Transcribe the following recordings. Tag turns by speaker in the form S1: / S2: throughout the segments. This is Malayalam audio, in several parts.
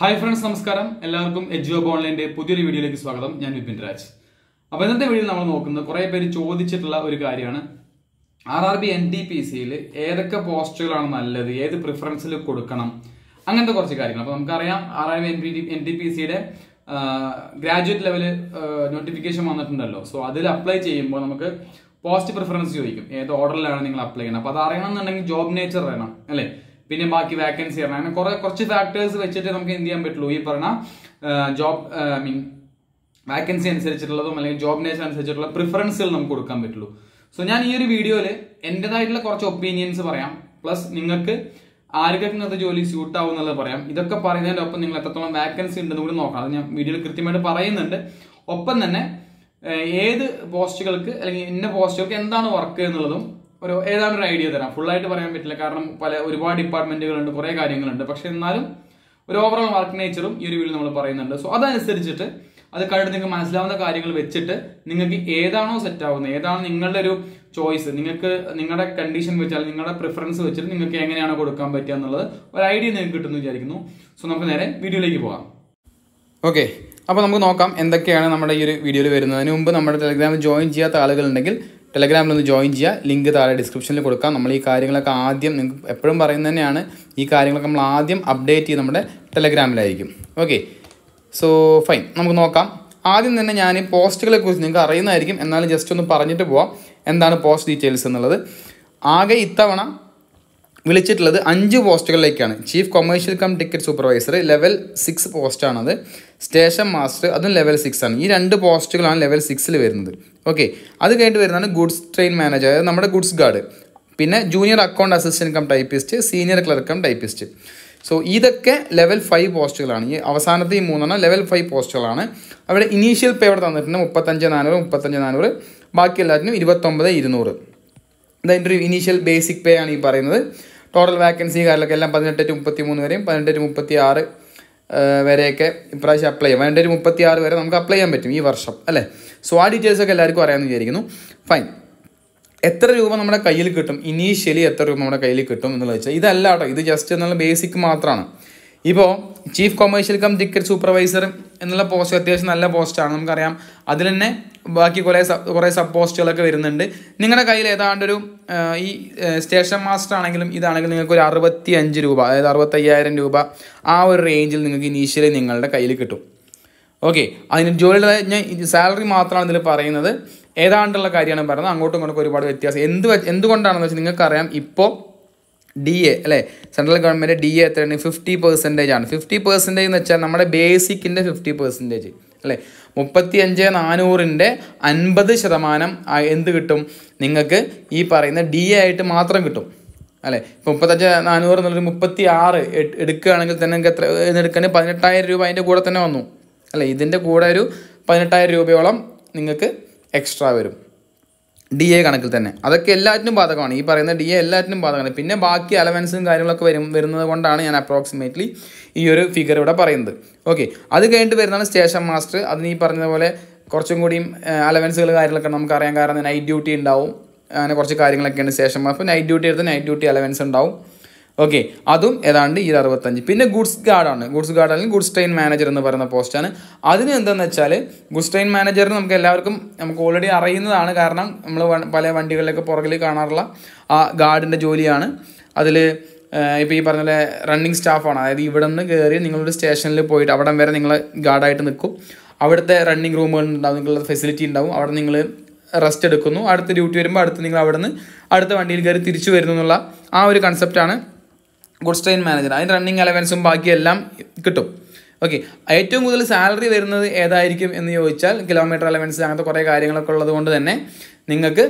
S1: ഹായ് ഫ്രണ്ട്സ് നമസ്കാരം എല്ലാവർക്കും ഒബ് ഓൺലൈൻ്റെ പുതിയൊരു വീഡിയോയിലേക്ക് സ്വാഗതം ഞാൻ വിപിൻ രാജ് അപ്പോൾ ഇന്നത്തെ വീഡിയോയിൽ നമ്മൾ നോക്കുന്നത് കുറേ പേര് ചോദിച്ചിട്ടുള്ള ഒരു കാര്യമാണ് R R B N D P സിയിൽ ഏതൊക്കെ പോസ്റ്റുകളാണ് നല്ലത് ഏത് പ്രിഫറൻസിൽ കൊടുക്കണം അങ്ങനത്തെ കുറച്ച് കാര്യങ്ങൾ അപ്പോൾ നമുക്കറിയാം R R B N D N D P സിയുടെ ഗ്രാജുവേറ്റ് ലെവൽ നോട്ടിഫിക്കേഷൻ വന്നിട്ടുണ്ടല്ലോ സോ അതിൽ അപ്ലൈ ചെയ്യുമ്പോൾ നമുക്ക് പോസ്റ്റ് പ്രിഫറൻസ് ചോദിക്കും ഏത് ഓർഡറിലാണ് നിങ്ങൾ അപ്ലൈ ചെയ്യണം അപ്പോൾ അത് അറിയണമെന്നുണ്ടെങ്കിൽ ജോബ് നേച്ചർ അറിയണം അല്ലേ പിന്നെ ബാക്കി വാക്കൻസി കാരണം അങ്ങനെ കുറെ കുറച്ച് ഫാക്ടേഴ്സ് വെച്ചിട്ട് നമുക്ക് എന്ത് ചെയ്യാൻ പറ്റുള്ളൂ ഈ പറഞ്ഞ ജോബ് ഐ മീൻ വാക്കൻസി അനുസരിച്ചിട്ടുള്ളതും അല്ലെങ്കിൽ ജോബ് നേഷൻ അനുസരിച്ചിട്ടുള്ള പ്രിഫറൻസുകൾ നമുക്ക് കൊടുക്കാൻ പറ്റുള്ളൂ സോ ഞാൻ ഈ ഒരു വീഡിയോയിൽ എന്റേതായിട്ടുള്ള കുറച്ച് ഒപ്പീനിയൻസ് പറയാം പ്ലസ് നിങ്ങൾക്ക് ആരുടെ ഇന്നത്തെ ജോലി സ്യൂട്ട് ആവും എന്നുള്ളത് പറയാം ഇതൊക്കെ പറയുന്നതിൻ്റെ ഒപ്പം നിങ്ങൾ എത്രത്തോളം വാക്കൻസി ഉണ്ടെന്ന് കൂടി നോക്കാം അത് ഞാൻ വീഡിയോയിൽ കൃത്യമായിട്ട് പറയുന്നുണ്ട് ഒപ്പം തന്നെ ഏത് പോസ്റ്റുകൾക്ക് അല്ലെങ്കിൽ ഇന്ന പോസ്റ്റുകൾക്ക് എന്താണ് വർക്ക് എന്നുള്ളതും ഒരു ഏതാണ്ട് ഒരു ഐഡിയ തരാം ഫുള്ളായിട്ട് പറയാൻ പറ്റില്ല കാരണം പല ഒരുപാട് ഡിപ്പാർട്ട്മെന്റുകളുണ്ട് കുറേ കാര്യങ്ങളുണ്ട് പക്ഷെ എന്നാലും ഒരു ഓവറോൾ വർക്ക് നേച്ചറും ഈ ഒരു വീഡിയോ നമ്മൾ പറയുന്നുണ്ട് സോ അതനുസരിച്ചിട്ട് അത് കണ്ടിട്ട് നിങ്ങൾക്ക് മനസ്സിലാവുന്ന കാര്യങ്ങൾ വെച്ചിട്ട് നിങ്ങൾക്ക് ഏതാണോ സെറ്റ് ആവുന്നത് ഏതാണ് നിങ്ങളുടെ ഒരു ചോയ്സ് നിങ്ങൾക്ക് നിങ്ങളുടെ കണ്ടീഷൻ വെച്ചാൽ നിങ്ങളുടെ പ്രിഫറൻസ് വെച്ചിട്ട് നിങ്ങൾക്ക് എങ്ങനെയാണ് കൊടുക്കാൻ പറ്റുക എന്നുള്ളത് ഒരു ഐഡിയ നിങ്ങൾക്ക് കിട്ടുമെന്ന് വിചാരിക്കുന്നു സോ നമുക്ക് നേരെ വീഡിയോയിലേക്ക് പോകാം ഓക്കെ അപ്പോൾ നമുക്ക് നോക്കാം എന്തൊക്കെയാണ് നമ്മുടെ ഈ ഒരു വീഡിയോയിൽ അതിന് മുമ്പ് നമ്മുടെ ടെലിഗ്രാമിൽ ജോയിൻ ചെയ്യാത്ത ആളുകളുണ്ടെങ്കിൽ ടെലഗ്രാമിൽ ഒന്ന് ജോയിൻ ചെയ്യുക ലിങ്ക് താഴെ ഡിസ്ക്രിപ്ഷനിൽ കൊടുക്കാം നമ്മൾ ഈ കാര്യങ്ങളൊക്കെ ആദ്യം നിങ്ങൾക്ക് എപ്പോഴും പറയുന്നത് തന്നെയാണ് ഈ കാര്യങ്ങളൊക്കെ നമ്മൾ ആദ്യം അപ്ഡേറ്റ് ചെയ്ത് നമ്മുടെ ടെലഗ്രാമിലായിരിക്കും ഓക്കെ സോ ഫൈൻ നമുക്ക് നോക്കാം ആദ്യം തന്നെ ഞാൻ പോസ്റ്റുകളെ കുറിച്ച് നിങ്ങൾക്ക് അറിയുന്നതായിരിക്കും എന്നാലും ജസ്റ്റ് ഒന്ന് പറഞ്ഞിട്ട് പോവാം എന്താണ് പോസ്റ്റ് ഡീറ്റെയിൽസ് എന്നുള്ളത് ആകെ ഇത്തവണ വിളിച്ചിട്ടുള്ളത് അഞ്ച് പോസ്റ്റുകളിലേക്കാണ് chief commercial cum ticket supervisor level six പോസ്റ്റാണത് സ്റ്റേഷൻ മാസ്റ്റർ അതും ലെവൽ സിക്സ് ആണ് ഈ രണ്ട് പോസ്റ്റുകളാണ് ലെവൽ സിക്സിൽ വരുന്നത് ഓക്കെ അത് കഴിഞ്ഞിട്ട് വരുന്നതാണ് ഗുഡ്സ് ട്രെയിൻ മാനേജർ അതായത് നമ്മുടെ ഗുഡ്സ് ഗാർഡ് പിന്നെ junior account assistant cum typist senior clerk cum typist so ഇതൊക്കെ ലെവൽ ഫൈവ് പോസ്റ്റുകളാണ് ഈ അവസാനത്തെ ഈ മൂന്നെണ്ണം ലെവൽ ഫൈവ് പോസ്റ്റുകളാണ് അവിടെ ഇനീഷ്യൽ പേ അവിടെ തന്നിട്ടുണ്ട് മുപ്പത്തഞ്ച് നാനൂറ് മുപ്പത്തഞ്ച് നാനൂറ് ബാക്കി എല്ലാത്തിനും ഇരുപത്തൊമ്പത് ഇരുന്നൂറ് ഇതിൻ്റെ ഒരു ഇനീഷ്യൽ ബേസിക് പേ ആണ് ഈ പറയുന്നത് ടോട്ടൽ വാക്കൻസി കാര്യങ്ങളൊക്കെ എല്ലാം പതിനെട്ട് ടു മുപ്പത്തി മൂന്ന് വരെയും പതിനെട്ട് ടു മുപ്പത്തി ആറ് വരെയൊക്കെ ഇപ്രാവശ്യം അപ്ലൈ ചെയ്യാം വേണ്ട ഒരു മുപ്പത്തി ആറ് വരെ നമുക്ക് അപ്ലൈ ചെയ്യാൻ പറ്റും ഈ വർഷം അല്ലേ സോ ആ ഡീറ്റെയിൽസൊക്കെ എല്ലാവർക്കും അറിയാമെന്ന് വിചാരിക്കുന്നു ഫൈൻ എത്ര രൂപ നമ്മുടെ കയ്യിൽ കിട്ടും ഇനീഷ്യലി എത്ര രൂപ നമ്മുടെ കയ്യിൽ കിട്ടും എന്നുള്ളത് വെച്ചാൽ ഇതല്ല കേട്ടോ ഇത് ജസ്റ്റ് എന്നുള്ള ബേസിക് മാത്രമാണ് ഇപ്പോൾ chief commercial cum ticket supervisor എന്നുള്ള പോസ്റ്റ് അത്യാവശ്യം നല്ല പോസ്റ്റാണ് നമുക്കറിയാം അതിൽ തന്നെ ബാക്കി കുറേ കുറേ സബ് പോസ്റ്റുകളൊക്കെ വരുന്നുണ്ട് നിങ്ങളുടെ കയ്യിൽ ഏതാണ്ട് ഒരു ഈ സ്റ്റേഷൻ മാസ്റ്റർ ആണെങ്കിലും ഇതാണെങ്കിലും നിങ്ങൾക്ക് ഒരു അറുപത്തി അഞ്ച് രൂപ അതായത് അറുപത്തയ്യായിരം രൂപ ആ ഒരു റേഞ്ചിൽ നിങ്ങൾക്ക് ഇനീഷ്യലി നിങ്ങളുടെ കയ്യിൽ കിട്ടും ഓക്കെ അതിന് ജോലിയുടെ ഞാൻ സാലറി മാത്രമാണ് ഇതിൽ പറയുന്നത് ഏതാണ്ടുള്ള കാര്യമാണ് പറയുന്നത് അങ്ങോട്ടും ഇങ്ങോട്ടും ഒരുപാട് വ്യത്യാസം എന്ത് എന്തുകൊണ്ടാണെന്ന് വെച്ചാൽ നിങ്ങൾക്കറിയാം ഇപ്പോൾ ഡി എ അല്ലേ സെൻട്രൽ ഗവൺമെൻറ് ഡി എ എത്രയാണ് ഫിഫ്റ്റി പെർസെൻറ്റേജ് ആണ് ഫിഫ്റ്റി പെർസെൻറ്റേജ് എന്ന് വെച്ചാൽ നമ്മുടെ ബേസിക്കിൻ്റെ ഫിഫ്റ്റി പെർസെൻറ്റേജ് അല്ലേ മുപ്പത്തി അഞ്ച് നാനൂറിൻ്റെ അൻപത് ശതമാനം എന്ത് കിട്ടും നിങ്ങൾക്ക് ഈ പറയുന്ന ഡി എ ആയിട്ട് മാത്രം കിട്ടും അല്ലേ മുപ്പത്തഞ്ച് നാനൂറ് എന്നുള്ളൊരു മുപ്പത്തി ആറ് എടുക്കുകയാണെങ്കിൽ തന്നെ നിങ്ങൾക്ക് എത്ര എടുക്കുകയാണെങ്കിൽ പതിനെട്ടായിരം രൂപ അതിൻ്റെ കൂടെ തന്നെ വന്നു അല്ലേ ഇതിൻ്റെ കൂടെ ഒരു പതിനെട്ടായിരം രൂപയോളം നിങ്ങൾക്ക് എക്സ്ട്രാ വരും ഡി എ കണക്കിൽ തന്നെ അതൊക്കെ എല്ലാറ്റിനും ബാധകമാണ് ഈ പറയുന്ന ഡി എ എല്ലാറ്റിനും ബാധകമാണ് പിന്നെ ബാക്കി അലവൻസും കാര്യങ്ങളൊക്കെ വരും വരുന്നത് കൊണ്ടാണ് ഞാൻ അപ്രോക്സിമേറ്റ്ലി ഈ ഒരു ഫിഗർ ഇവിടെ പറയുന്നത് ഓക്കെ അത് കഴിഞ്ഞിട്ട് വരുന്നതാണ് സ്റ്റേഷൻ മാസ്റ്റർ അത് നീ പറഞ്ഞതുപോലെ കുറച്ചും കൂടിയും അലവൻസുകൾ കാര്യങ്ങളൊക്കെ നമുക്കറിയാൻ കാരണം നൈറ്റ് ഡ്യൂട്ടി ഉണ്ടാവും അങ്ങനെ കുറച്ച് കാര്യങ്ങളൊക്കെയാണ് സ്റ്റേഷൻ മാസ്റ്റർ നൈറ്റ് ഡ്യൂട്ടി എടുത്ത് നൈറ്റ് ഡ്യൂട്ടി അലവൻസ് ഉണ്ടാവും ഓക്കെ അതും ഏതാണ്ട് ഈ അറുപത്തഞ്ച് പിന്നെ ഗുഡ്സ് ഗാർഡാണ് ഗുഡ്സ് ഗാർഡ് അല്ലെങ്കിൽ ഗുഡ്സ് ട്രെയിൻ മാനേജർ എന്ന് പറയുന്ന പോസ്റ്റാണ് അതിന് എന്താണെന്ന് വെച്ചാൽ ഗുഡ്സ് ട്രെയിൻ മാനേജർ നമുക്ക് എല്ലാവർക്കും നമുക്ക് ഓൾറെഡി അറിയുന്നതാണ് കാരണം നമ്മൾ പല വണ്ടികളിലൊക്കെ പുറകിൽ കാണാറുള്ള ആ ഗാർഡിൻ്റെ ജോലിയാണ് അതിൽ ഇപ്പോൾ ഈ പറഞ്ഞ പോലെ റണ്ണിങ് സ്റ്റാഫാണ് അതായത് ഇവിടെ നിന്ന് കയറി നിങ്ങളൊരു സ്റ്റേഷനിൽ പോയിട്ട് അവിടെ വരെ നിങ്ങൾ ഗാർഡായിട്ട് നിൽക്കും അവിടുത്തെ റണ്ണിങ് റൂമുകൾ ഉണ്ടാവും നിങ്ങളുടെ ഫെസിലിറ്റി ഉണ്ടാവും അവിടെ നിങ്ങൾ റെസ്റ്റ് എടുക്കുന്നു അടുത്ത ഡ്യൂട്ടി വരുമ്പോൾ അടുത്ത് നിങ്ങൾ അവിടെ നിന്ന് അടുത്ത വണ്ടിയിൽ കയറി തിരിച്ചു വരുന്നു എന്നുള്ള ആ ഒരു കൺസെപ്റ്റാണ് സ്ട്രെയിൻ മാനേജർ അതിൻ്റെ റണ്ണിങ് അലവൻസും ബാക്കിയെല്ലാം കിട്ടും ഓക്കെ ഏറ്റവും കൂടുതൽ സാലറി വരുന്നത് ഏതായിരിക്കും എന്ന് ചോദിച്ചാൽ കിലോമീറ്റർ അലവൻസ് അങ്ങനത്തെ കുറേ കാര്യങ്ങളൊക്കെ ഉള്ളത് കൊണ്ട് തന്നെ നിങ്ങൾക്ക്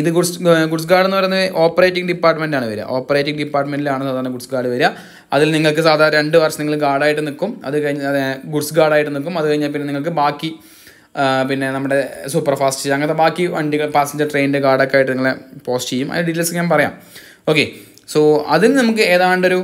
S1: ഇത് ഗുഡ്സ് ഗുഡ്സ് ഗാർഡ് എന്ന് പറയുന്നത് ഓപ്പറേറ്റിംഗ് ഡിപ്പാർട്ട്മെൻറ്റാണ് വരിക ഓപ്പറേറ്റിംഗ് ഡിപ്പാർട്ട്മെൻറ്റിലാണ് സാധാരണ ഗുഡ്സ് ഗാർഡ് വരിക അതിൽ നിങ്ങൾക്ക് സാധാരണ രണ്ട് വർഷം നിങ്ങൾ ഗാർഡായിട്ട് നിൽക്കും അത് കഴിഞ്ഞ് ഗുഡ്സ് ഗാർഡായിട്ട് നിൽക്കും അത് കഴിഞ്ഞാൽ പിന്നെ നിങ്ങൾക്ക് ബാക്കി പിന്നെ നമ്മുടെ സൂപ്പർ ഫാസ്റ്റ് അങ്ങനത്തെ ബാക്കി വണ്ടികൾ പാസഞ്ചർ ട്രെയിനിൻ്റെ ഗാർഡൊക്കെ ആയിട്ട് നിങ്ങളെ പോസ്റ്റ് ചെയ്യും അതിൻ്റെ ഡീറ്റെയിൽസ് ഞാൻ പറയാം ഓക്കെ സോ അതിൽ നമുക്ക് ഒരു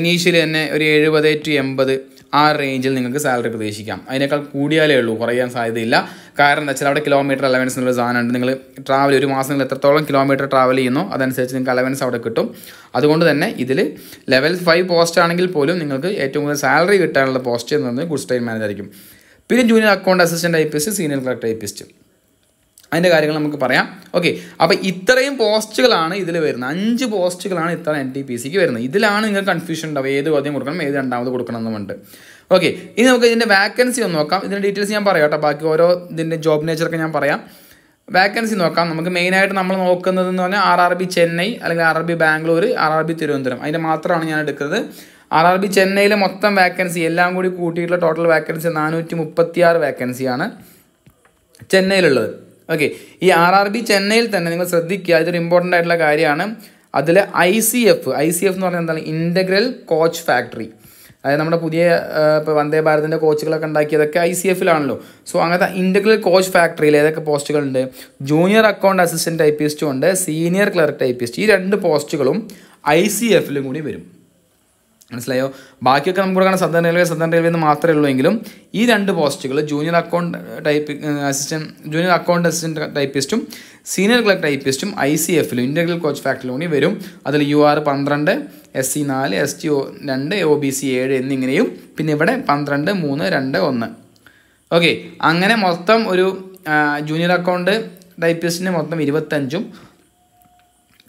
S1: ഇനീഷ്യലി തന്നെ ഒരു എഴുപത് ടു എൺപത് ആ റേഞ്ചിൽ നിങ്ങൾക്ക് സാലറി പ്രതീക്ഷിക്കാം അതിനേക്കാൾ കൂടിയാലേ ഉള്ളൂ കുറയാൻ സാധ്യതയില്ല കാരണം എന്താ വെച്ചാൽ അവിടെ കിലോമീറ്റർ അലവൻസ് എന്നുള്ള ഉണ്ട് നിങ്ങൾ ട്രാവൽ ഒരു മാസം നിങ്ങൾ എത്രത്തോളം കിലോമീറ്റർ ട്രാവൽ ചെയ്യുന്നു അതനുസരിച്ച് നിങ്ങൾക്ക് അലവൻസ് അവിടെ കിട്ടും അതുകൊണ്ട് തന്നെ ഇതിൽ ലെവൽ ഫൈവ് പോസ്റ്റ് ആണെങ്കിൽ പോലും നിങ്ങൾക്ക് ഏറ്റവും കൂടുതൽ സാലറി കിട്ടാനുള്ള പോസ്റ്റ് എന്ന് പറഞ്ഞാൽ ഗുഡ് സ്റ്റൈൽ മാനേജർ ആയിരിക്കും പിന്നെ junior account assistant typist senior clerk typist അതിൻ്റെ കാര്യങ്ങൾ നമുക്ക് പറയാം ഓക്കെ അപ്പോൾ ഇത്രയും പോസ്റ്റുകളാണ് ഇതിൽ വരുന്നത് അഞ്ച് പോസ്റ്റുകളാണ് ഇത്ര എൻ ടി പി സിക്ക് വരുന്നത് ഇതിലാണ് നിങ്ങൾ കൺഫ്യൂഷൻ ഉണ്ടാവും ഏത് ആദ്യം കൊടുക്കണം ഏത് രണ്ടാമത് കൊടുക്കണം എന്നുണ്ട് ഓക്കെ ഇനി നമുക്ക് ഇതിൻ്റെ വാക്കൻസി ഒന്ന് നോക്കാം ഇതിൻ്റെ ഡീറ്റെയിൽസ് ഞാൻ പറയാം കേട്ടോ ബാക്കി ഓരോ ഇതിൻ്റെ ജോബ് നേച്ചറൊക്കെ ഞാൻ പറയാം വാക്കൻസി നോക്കാം നമുക്ക് മെയിനായിട്ട് നമ്മൾ നോക്കുന്നത് എന്ന് പറഞ്ഞാൽ ആർ ആർ ബി ചെന്നൈ അല്ലെങ്കിൽ R R B Bangalore R R B Thiruvananthapuram അതിൻ്റെ മാത്രമാണ് ഞാൻ എടുക്കുന്നത് ആർ ആർ ബി ചെന്നൈയിലെ മൊത്തം വാക്കൻസി എല്ലാം കൂടി കൂട്ടിയിട്ടുള്ള ടോട്ടൽ വാക്കൻസി നാനൂറ്റി മുപ്പത്തിയാറ് വാക്കൻസിയാണ് ചെന്നൈയിലുള്ളത് ഓക്കെ ഈ ആർ ആർ ബി ചെന്നൈയിൽ തന്നെ നിങ്ങൾ ശ്രദ്ധിക്കുക ഇതൊരു ഇമ്പോർട്ടൻ്റ് ആയിട്ടുള്ള കാര്യമാണ് അതിൽ I C F I C F എന്ന് പറഞ്ഞാൽ എന്താണ് ഇൻ്റഗ്രൽ കോച്ച് ഫാക്ടറി അതായത് നമ്മുടെ പുതിയ ഇപ്പോൾ വന്ദേ ഭാരതിൻ്റെ കോച്ചുകളൊക്കെ ഉണ്ടാക്കിയതൊക്കെ ഐ സി എഫിലാണല്ലോ സോ അങ്ങനത്തെ ഇൻ്റഗ്രൽ കോച്ച് ഫാക്ടറിയിൽ ഏതൊക്കെ പോസ്റ്റുകളുണ്ട് ജൂനിയർ അക്കൗണ്ട് അസിസ്റ്റൻറ്റ് ടൈപ്പിസ്റ്റും ഉണ്ട് സീനിയർ ക്ലർക്ക് ടൈപ്പിസ്റ്റ് ഈ രണ്ട് പോസ്റ്റുകളും ഐ സി എഫിലും കൂടി വരും മനസ്സിലായോ ബാക്കിയൊക്കെ നമുക്ക് കൊടുക്കണം സദൻ റെയിൽവേ സദൻ റെയിൽവേ എന്ന് മാത്രമേ ഉള്ളൂ എങ്കിലും ഈ രണ്ട് പോസ്റ്റുകൾ junior account type assistant junior account assistant ടൈപ്പിസ്റ്റും സീനിയർ ക്ലർക്ക് ടൈപ്പിസ്റ്റും ഐ സി എഫിലും ഇൻ്റഗ്രൽ കോച്ച് ഫാക്ടറിലൂണി വരും അതിൽ യു ആർ പന്ത്രണ്ട് എസ് സി നാല് എസ് ടി ഒ രണ്ട് ഒ ബി സി ഏഴ് എന്നിങ്ങനെയും പിന്നെ ഇവിടെ പന്ത്രണ്ട് മൂന്ന് രണ്ട് ഒന്ന് ഓക്കെ അങ്ങനെ മൊത്തം ഒരു ജൂനിയർ അക്കൗണ്ട് ടൈപ്പിസ്റ്റിന് മൊത്തം ഇരുപത്തഞ്ചും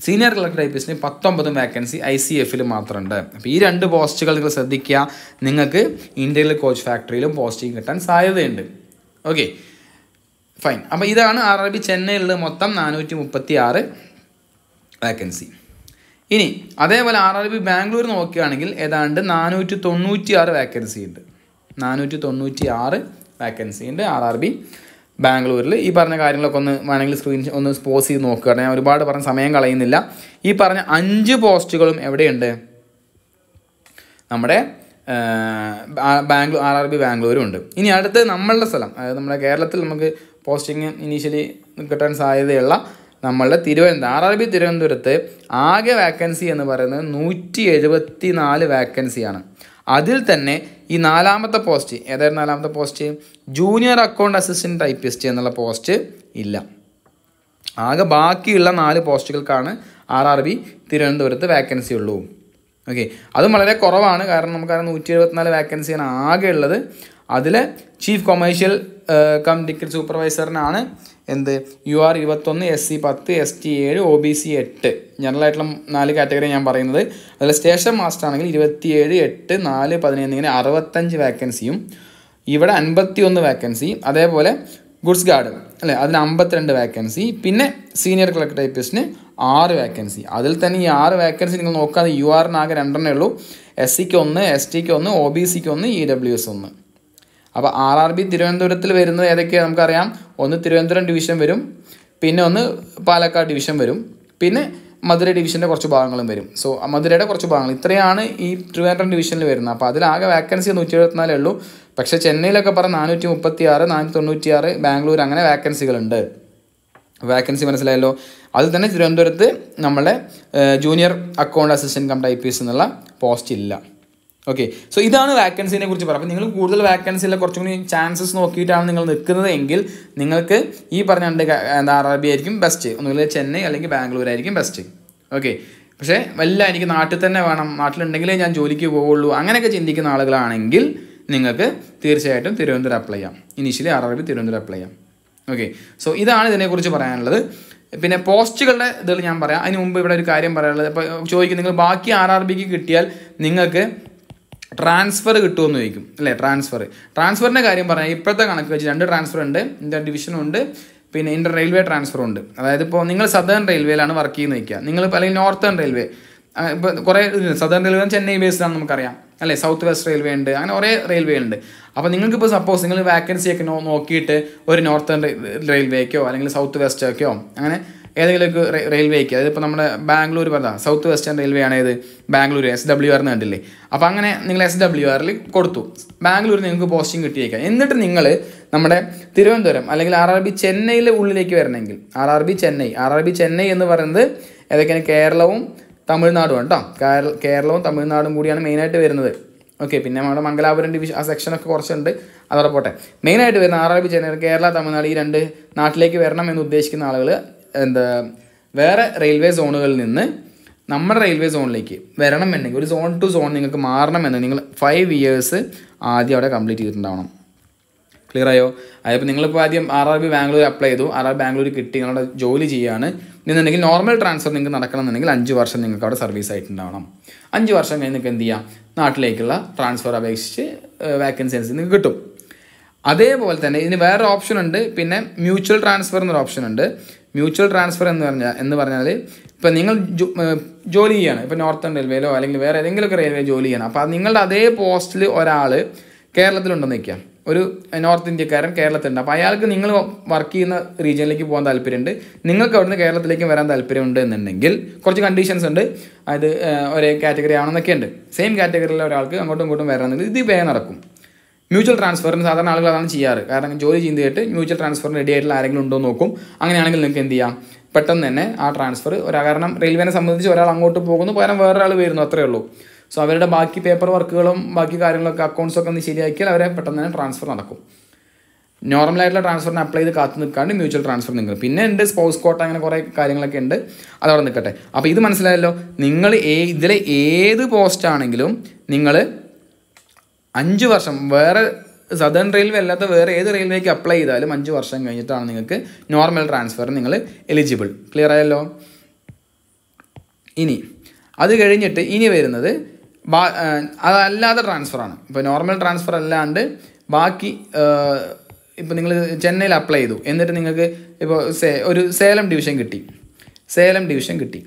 S1: സീനിയർ കളക്ടർ എസിന് പത്തൊമ്പതും വേക്കൻസി ഐ സി എഫിൽ മാത്രമുണ്ട് അപ്പോൾ ഈ രണ്ട് പോസ്റ്റുകൾ നിങ്ങൾ ശ്രദ്ധിക്കുക നിങ്ങൾക്ക് ഇന്ത്യയിലെ കോച്ച് ഫാക്ടറിയിലും പോസ്റ്റിംഗ് കിട്ടാൻ സാധ്യതയുണ്ട് ഓക്കെ ഫൈൻ അപ്പോൾ ഇതാണ് ആർ ആർ ബി ചെന്നൈയിലുള്ള മൊത്തം നാനൂറ്റി മുപ്പത്തി ആറ് വേക്കൻസി ഇനി അതേപോലെ ആർ ആർ ബി ബാംഗ്ലൂർ നോക്കുകയാണെങ്കിൽ ഏതാണ്ട് നാനൂറ്റി തൊണ്ണൂറ്റി ആറ് വേക്കൻസി ഉണ്ട് നാനൂറ്റി തൊണ്ണൂറ്റി ആറ് വേക്കൻസി ഉണ്ട് ആർ ആർ ബി ബാംഗ്ലൂരിൽ ഈ പറഞ്ഞ കാര്യങ്ങളൊക്കെ ഒന്ന് വേണമെങ്കിൽ സ്ക്രീൻ ഒന്ന് പോസ് ചെയ്ത് നോക്കുക ഞാൻ ഒരുപാട് പറഞ്ഞ സമയം കളയുന്നില്ല ഈ പറഞ്ഞ അഞ്ച് പോസ്റ്റുകളും എവിടെയുണ്ട് നമ്മുടെ ബാംഗ്ലൂർ ആർ ആർ ബി ബാംഗ്ലൂരും ഉണ്ട് ഇനി അടുത്ത് നമ്മളുടെ സ്ഥലം അതായത് നമ്മുടെ കേരളത്തിൽ നമുക്ക് പോസ്റ്റിംഗ് ഇനീഷ്യലി കിട്ടാൻ സാധ്യതയുള്ള നമ്മളുടെ തിരുവനന്തപുരം ആർ ആർ ബി തിരുവനന്തപുരത്ത് ആകെ വാക്കൻസി എന്ന് പറയുന്നത് നൂറ്റി എഴുപത്തി നാല് വാക്കൻസിയാണ് അതിൽ തന്നെ ഈ നാലാമത്തെ പോസ്റ്റ് ഏതായിരുന്നു നാലാമത്തെ post junior account assistant typist എന്നുള്ള പോസ്റ്റ് ഇല്ല ആകെ ബാക്കിയുള്ള നാല് പോസ്റ്റുകൾക്കാണ് ആർ ആർ ബി തിരുവനന്തപുരത്ത് വേക്കൻസി ഉള്ളൂ ഓക്കെ അതും വളരെ കുറവാണ് കാരണം നമുക്കറിയാം നൂറ്റി എഴുപത്തിനാല് വേക്കൻസിയാണ് ആകെ ഉള്ളത് അതിൽ ചീഫ് കൊമേഴ്ഷ്യൽ കം ടിക്കറ്റ് സൂപ്പർവൈസറിനാണ് എന്ത് യു ആർ ഇരുപത്തൊന്ന് എസ് സി പത്ത് എസ് ടി ഏഴ് ഒ ബി സി എട്ട് ജനറൽ ആയിട്ടുള്ള നാല് കാറ്റഗറി ഞാൻ പറയുന്നത് അതിൽ സ്റ്റേഷൻ മാസ്റ്റർ ആണെങ്കിൽ ഇരുപത്തിയേഴ് എട്ട് നാല് പതിനൊന്ന് ഇങ്ങനെ അറുപത്തഞ്ച് വാക്കൻസിയും ഇവിടെ അൻപത്തി ഒന്ന് വാക്കൻസി അതേപോലെ ഗുഡ്സ് ഗാർഡ് അല്ലേ അതിന് അമ്പത്തിരണ്ട് വാക്കൻസി പിന്നെ സീനിയർ ക്ലർക്ക് ടൈപ്പിസ്റ്റിന് ആറ് വാക്കൻസി അതിൽ തന്നെ ഈ ആറ് വാക്കൻസി നിങ്ങൾ നോക്കാതെ യു ആറിനാകെ രണ്ടെണ്ണേ ഉള്ളൂ എസ് സിക്ക് ഒന്ന് എസ് ടിക്ക് ഒന്ന് ഒ ബി സിക്ക് ഒന്ന് ഇ ഡബ്ല്യു എസ് ഒന്ന് അപ്പോൾ ആർ ആർ ബി തിരുവനന്തപുരത്തിൽ വരുന്നത് ഏതൊക്കെയാണ് നമുക്കറിയാം ഒന്ന് തിരുവനന്തപുരം ഡിവിഷൻ വരും പിന്നെ ഒന്ന് പാലക്കാട് ഡിവിഷൻ വരും പിന്നെ മധുര ഡിവിഷൻ്റെ കുറച്ച് ഭാഗങ്ങളും വരും സോ മധുരയുടെ കുറച്ച് ഭാഗങ്ങൾ ഇത്രയാണ് ഈ ട്രിവാൻഡ്രം ഡിവിഷനിൽ വരുന്നത് അപ്പോൾ അതിലാകെ വാക്കൻസി നൂറ്റി എഴുപത്തിനാലേ ഉള്ളൂ പക്ഷേ ചെന്നൈയിലൊക്കെ പറഞ്ഞ നാനൂറ്റി മുപ്പത്തി ആറ് നാനൂറ്റി തൊണ്ണൂറ്റി ആറ് ബാംഗ്ലൂർ അങ്ങനെ വാക്കൻസികളുണ്ട് വാക്കൻസി മനസ്സിലായല്ലോ അതിൽ തന്നെ തിരുവനന്തപുരത്ത് നമ്മളെ junior account assistant cum typist എന്നുള്ള പോസ്റ്റ് ഇല്ല ഓക്കെ സോ ഇതാണ് വാക്കൻസിനെ കുറിച്ച് പറയുക അപ്പോൾ നിങ്ങൾ കൂടുതൽ വാക്കൻസിയിലെ കുറച്ചും കൂടി ചാൻസസ് നോക്കിയിട്ടാണ് നിങ്ങൾ നിൽക്കുന്നത് എങ്കിൽ നിങ്ങൾക്ക് ഈ പറഞ്ഞ രണ്ട് എന്താ അറബി ആയിരിക്കും ബെസ്റ്റ് ഒന്നുകിൽ ചെന്നൈ അല്ലെങ്കിൽ ബാംഗ്ലൂർ ആയിരിക്കും ബെസ്റ്റ് ഓക്കെ പക്ഷേ വല്ല എനിക്ക് നാട്ടിൽ തന്നെ വേണം നാട്ടിലുണ്ടെങ്കിലേ ഞാൻ ജോലിക്ക് പോവുള്ളൂ അങ്ങനെയൊക്കെ ചിന്തിക്കുന്ന ആളുകളാണെങ്കിൽ നിങ്ങൾക്ക് തീർച്ചയായിട്ടും തിരുവനന്തപുരം അപ്ലൈ ചെയ്യാം ഇനീഷ്യലി അറബി തിരുവനന്തപുരം അപ്ലൈ ചെയ്യാം ഓക്കെ സോ ഇതാണ് ഇതിനെക്കുറിച്ച് പറയാനുള്ളത് പിന്നെ പോസ്റ്റുകളുടെ ഇതിൽ ഞാൻ പറയാം അതിന് മുമ്പ് ഇവിടെ ഒരു കാര്യം പറയാനുള്ളത് ഇപ്പോൾ ചോദിക്കും നിങ്ങൾ ബാക്കി ആർ ആർ ബിക്ക് കിട്ടിയാൽ നിങ്ങൾക്ക് ട്രാൻസ്ഫർ കിട്ടുമെന്ന് ചോദിക്കും അല്ലേ ട്രാൻസ്ഫർ ട്രാൻസ്ഫറിൻ്റെ കാര്യം പറഞ്ഞാൽ ഇപ്പോഴത്തെ കണക്ക് വെച്ച് രണ്ട് ട്രാൻസ്ഫർ ഉണ്ട് ഇന്റർ ഡിവിഷനും ഉണ്ട് പിന്നെ ഇന്റർ റെയിൽവേ ട്രാൻസ്ഫറും ഉണ്ട് അതായത് ഇപ്പോൾ നിങ്ങൾ സദേൺ റെയിൽവേയിലാണ് വർക്ക് ചെയ്യുന്നത് വയ്ക്കുക നിങ്ങൾ അല്ലെങ്കിൽ നോർത്തേൺ റെയിൽവേ ഇപ്പോൾ കുറേ സദേൺ റെയിൽവേ ചെന്നൈ ബേസ്ഡാണ് നമുക്കറിയാം അല്ലേ സൗത്ത് വെസ്റ്റ് റെയിൽവേ ഉണ്ട് അങ്ങനെ കുറേ റെയിൽവേ ഉണ്ട് അപ്പോൾ നിങ്ങൾക്കിപ്പോൾ സപ്പോസ് നിങ്ങൾ ഒക്കെ നോക്കിയിട്ട് ഒരു നോർത്തേൺ റെയിൽവേക്കോ അല്ലെങ്കിൽ സൗത്ത് വെസ്റ്റ് ഒക്കെയോ അങ്ങനെ ഏതെങ്കിലുമൊക്കെ റെയിൽവേക്ക് അതായത് ഇപ്പോൾ നമ്മുടെ ബാംഗ്ലൂർ പറഞ്ഞാൽ സൗത്ത് വെസ്റ്റേൺ റെയിൽവേ ആണ് ബാംഗ്ലൂർ എസ് ഡബ്ല്യു ആർ എന്ന് കണ്ടില്ലേ അപ്പോൾ അങ്ങനെ നിങ്ങൾ എസ് ഡബ്ല്യു ആറിൽ കൊടുത്തു ബാംഗ്ലൂർ നിങ്ങൾക്ക് പോസ്റ്റിംഗ് കിട്ടിയേക്കാം എന്നിട്ട് നിങ്ങൾ നമ്മുടെ തിരുവനന്തപുരം അല്ലെങ്കിൽ ആർ ആർ ബി ചെന്നൈയിലെ ഉള്ളിലേക്ക് വരണമെങ്കിൽ R R B Chennai R R B Chennai എന്ന് പറയുന്നത് ഏതൊക്കെയാണ് കേരളവും തമിഴ്നാടുമാണ് കേട്ടോ കേരളവും തമിഴ്നാടും കൂടിയാണ് മെയിനായിട്ട് വരുന്നത് ഓക്കെ പിന്നെ നമ്മുടെ മംഗലാപുരം ഡിവിഷൻ ആ സെക്ഷനൊക്കെ കുറച്ചുണ്ട് അതോടെ പോട്ടെ മെയിനായിട്ട് വരുന്ന R R B Chennai Kerala Tamil Nadu ഈ രണ്ട് നാട്ടിലേക്ക് വരണം എന്ന് ഉദ്ദേശിക്കുന്ന ആളുകൾ എന്താ വേറെ റെയിൽവേ സോണുകളിൽ നിന്ന് നമ്മുടെ റെയിൽവേ സോണിലേക്ക് വരണമെന്നുണ്ടെങ്കിൽ ഒരു സോൺ ടു സോൺ നിങ്ങൾക്ക് മാറണമെന്ന് നിങ്ങൾ ഫൈവ് ഇയേഴ്സ് ആദ്യം അവിടെ കംപ്ലീറ്റ് ചെയ്തിട്ടുണ്ടാവണം ക്ലിയർ ആയോ അതിപ്പോൾ നിങ്ങളിപ്പോൾ ആദ്യം R R B Bangalore apply ചെയ്തു ആർ ആർ ബാംഗ്ലൂർ കിട്ടി നിങ്ങളുടെ ജോലി ചെയ്യാണ് എന്നുണ്ടെങ്കിൽ നോർമൽ ട്രാൻസ്ഫർ നിങ്ങൾക്ക് നടക്കണം എന്നുണ്ടെങ്കിൽ അഞ്ച് വർഷം നിങ്ങൾക്ക് അവിടെ സർവീസ് ആയിട്ടുണ്ടാവണം അഞ്ച് വർഷം കഴിഞ്ഞ് നിങ്ങൾക്ക് എന്ത് ചെയ്യാം നാട്ടിലേക്കുള്ള ട്രാൻസ്ഫർ അപേക്ഷിച്ച് വാക്കൻസി അനുസരിച്ച് നിങ്ങൾക്ക് കിട്ടും അതേപോലെ തന്നെ ഇതിന് വേറെ ഓപ്ഷൻ ഉണ്ട് പിന്നെ മ്യൂച്വൽ ട്രാൻസ്ഫർ എന്നൊരു ഓപ്ഷൻ ഉണ്ട് മ്യൂച്വൽ ട്രാൻസ്ഫർ എന്ന് പറഞ്ഞാൽ എന്ന് പറഞ്ഞാൽ ഇപ്പം നിങ്ങൾ ജോലി ചെയ്യാണ് ഇപ്പം നോർത്തേൺ റെയിൽവേയിലോ അല്ലെങ്കിൽ വേറെ ഏതെങ്കിലുമൊക്കെ റെയിൽവേ ജോലി ചെയ്യണം അപ്പോൾ നിങ്ങളുടെ അതേ പോസ്റ്റിൽ ഒരാൾ കേരളത്തിലുണ്ടെന്ന് നിൽക്കുക ഒരു നോർത്ത് ഇന്ത്യക്കാരൻ കേരളത്തിലുണ്ട് അപ്പോൾ അയാൾക്ക് നിങ്ങൾ വർക്ക് ചെയ്യുന്ന റീജിയനിലേക്ക് പോകാൻ താല്പര്യമുണ്ട് നിങ്ങൾക്ക് അവിടുന്ന് കേരളത്തിലേക്ക് വരാൻ താല്പര്യമുണ്ട് എന്നുണ്ടെങ്കിൽ കുറച്ച് കണ്ടീഷൻസ് ഉണ്ട് അത് ഒരേ കാറ്റഗറി ആണെന്നൊക്കെ ഉണ്ട് സെയിം കാറ്റഗറിയിലെ ഒരാൾക്ക് അങ്ങോട്ടും ഇങ്ങോട്ടും വരണമെങ്കിൽ ഇത് പേ നടക്കും മ്യൂച്വൽ ട്രാൻസ്ഫറിന് സാധാരണ ആളുകൾ അതാണ് ചെയ്യാറ് കാരണം ജോലി ചെയ്തിട്ട് മ്യൂച്വൽ ട്രാൻസ്ഫറിന് റെഡി ആയിട്ടുള്ള ആരെങ്കിലും ഉണ്ടോ എന്ന് നോക്കും അങ്ങനെയാണെങ്കിൽ നിങ്ങൾക്ക് എന്ത് ചെയ്യാം പെട്ടെന്ന് തന്നെ ആ ട്രാൻസ്ഫർ ഒരാ കാരണം റെയിൽവേനെ സംബന്ധിച്ച് ഒരാൾ അങ്ങോട്ട് പോകുന്നു പകരം വേറൊരാൾ വരുന്നു അത്രേ ഉള്ളൂ സോ അവരുടെ ബാക്കി പേപ്പർ വർക്കുകളും ബാക്കി കാര്യങ്ങളൊക്കെ അക്കൗണ്ട്സൊക്കെ ഒന്ന് ശരിയാക്കിയാൽ അവരെ പെട്ടെന്ന് തന്നെ ട്രാൻസ്ഫർ നടക്കും നോർമലായിട്ടുള്ള ട്രാൻസ്ഫറിന് അപ്ലൈ ചെയ്ത് കാത്തു നിൽക്കാണ്ട് മ്യൂച്വൽ ട്രാൻസ്ഫർ നിങ്ങൾ പിന്നെ ഉണ്ട് സ്പോസ് കോട്ട അങ്ങനെ കുറേ കാര്യങ്ങളൊക്കെ ഉണ്ട് അതവിടെ നിൽക്കട്ടെ അപ്പോൾ ഇത് മനസ്സിലായല്ലോ നിങ്ങൾ ഏ ഇതിലെ ഏത് പോസ്റ്റ് ആണെങ്കിലും നിങ്ങൾ അഞ്ച് വർഷം വേറെ സദേൺ റെയിൽവേ അല്ലാത്ത വേറെ ഏത് റെയിൽവേക്ക് അപ്ലൈ ചെയ്താലും അഞ്ച് വർഷം കഴിഞ്ഞിട്ടാണ് നിങ്ങൾക്ക് നോർമൽ ട്രാൻസ്ഫർ നിങ്ങൾ എലിജിബിൾ ക്ലിയർ ആയല്ലോ ഇനി അത് കഴിഞ്ഞിട്ട് ഇനി വരുന്നത് അതല്ലാതെ ട്രാൻസ്ഫറാണ് ഇപ്പോൾ നോർമൽ ട്രാൻസ്ഫർ അല്ലാണ്ട് ബാക്കി ഇപ്പോൾ നിങ്ങൾ ചെന്നൈയിൽ അപ്ലൈ ചെയ്തു എന്നിട്ട് നിങ്ങൾക്ക് ഇപ്പോൾ സേ ഒരു സേലം ഡിവിഷൻ കിട്ടി സേലം ഡിവിഷൻ കിട്ടി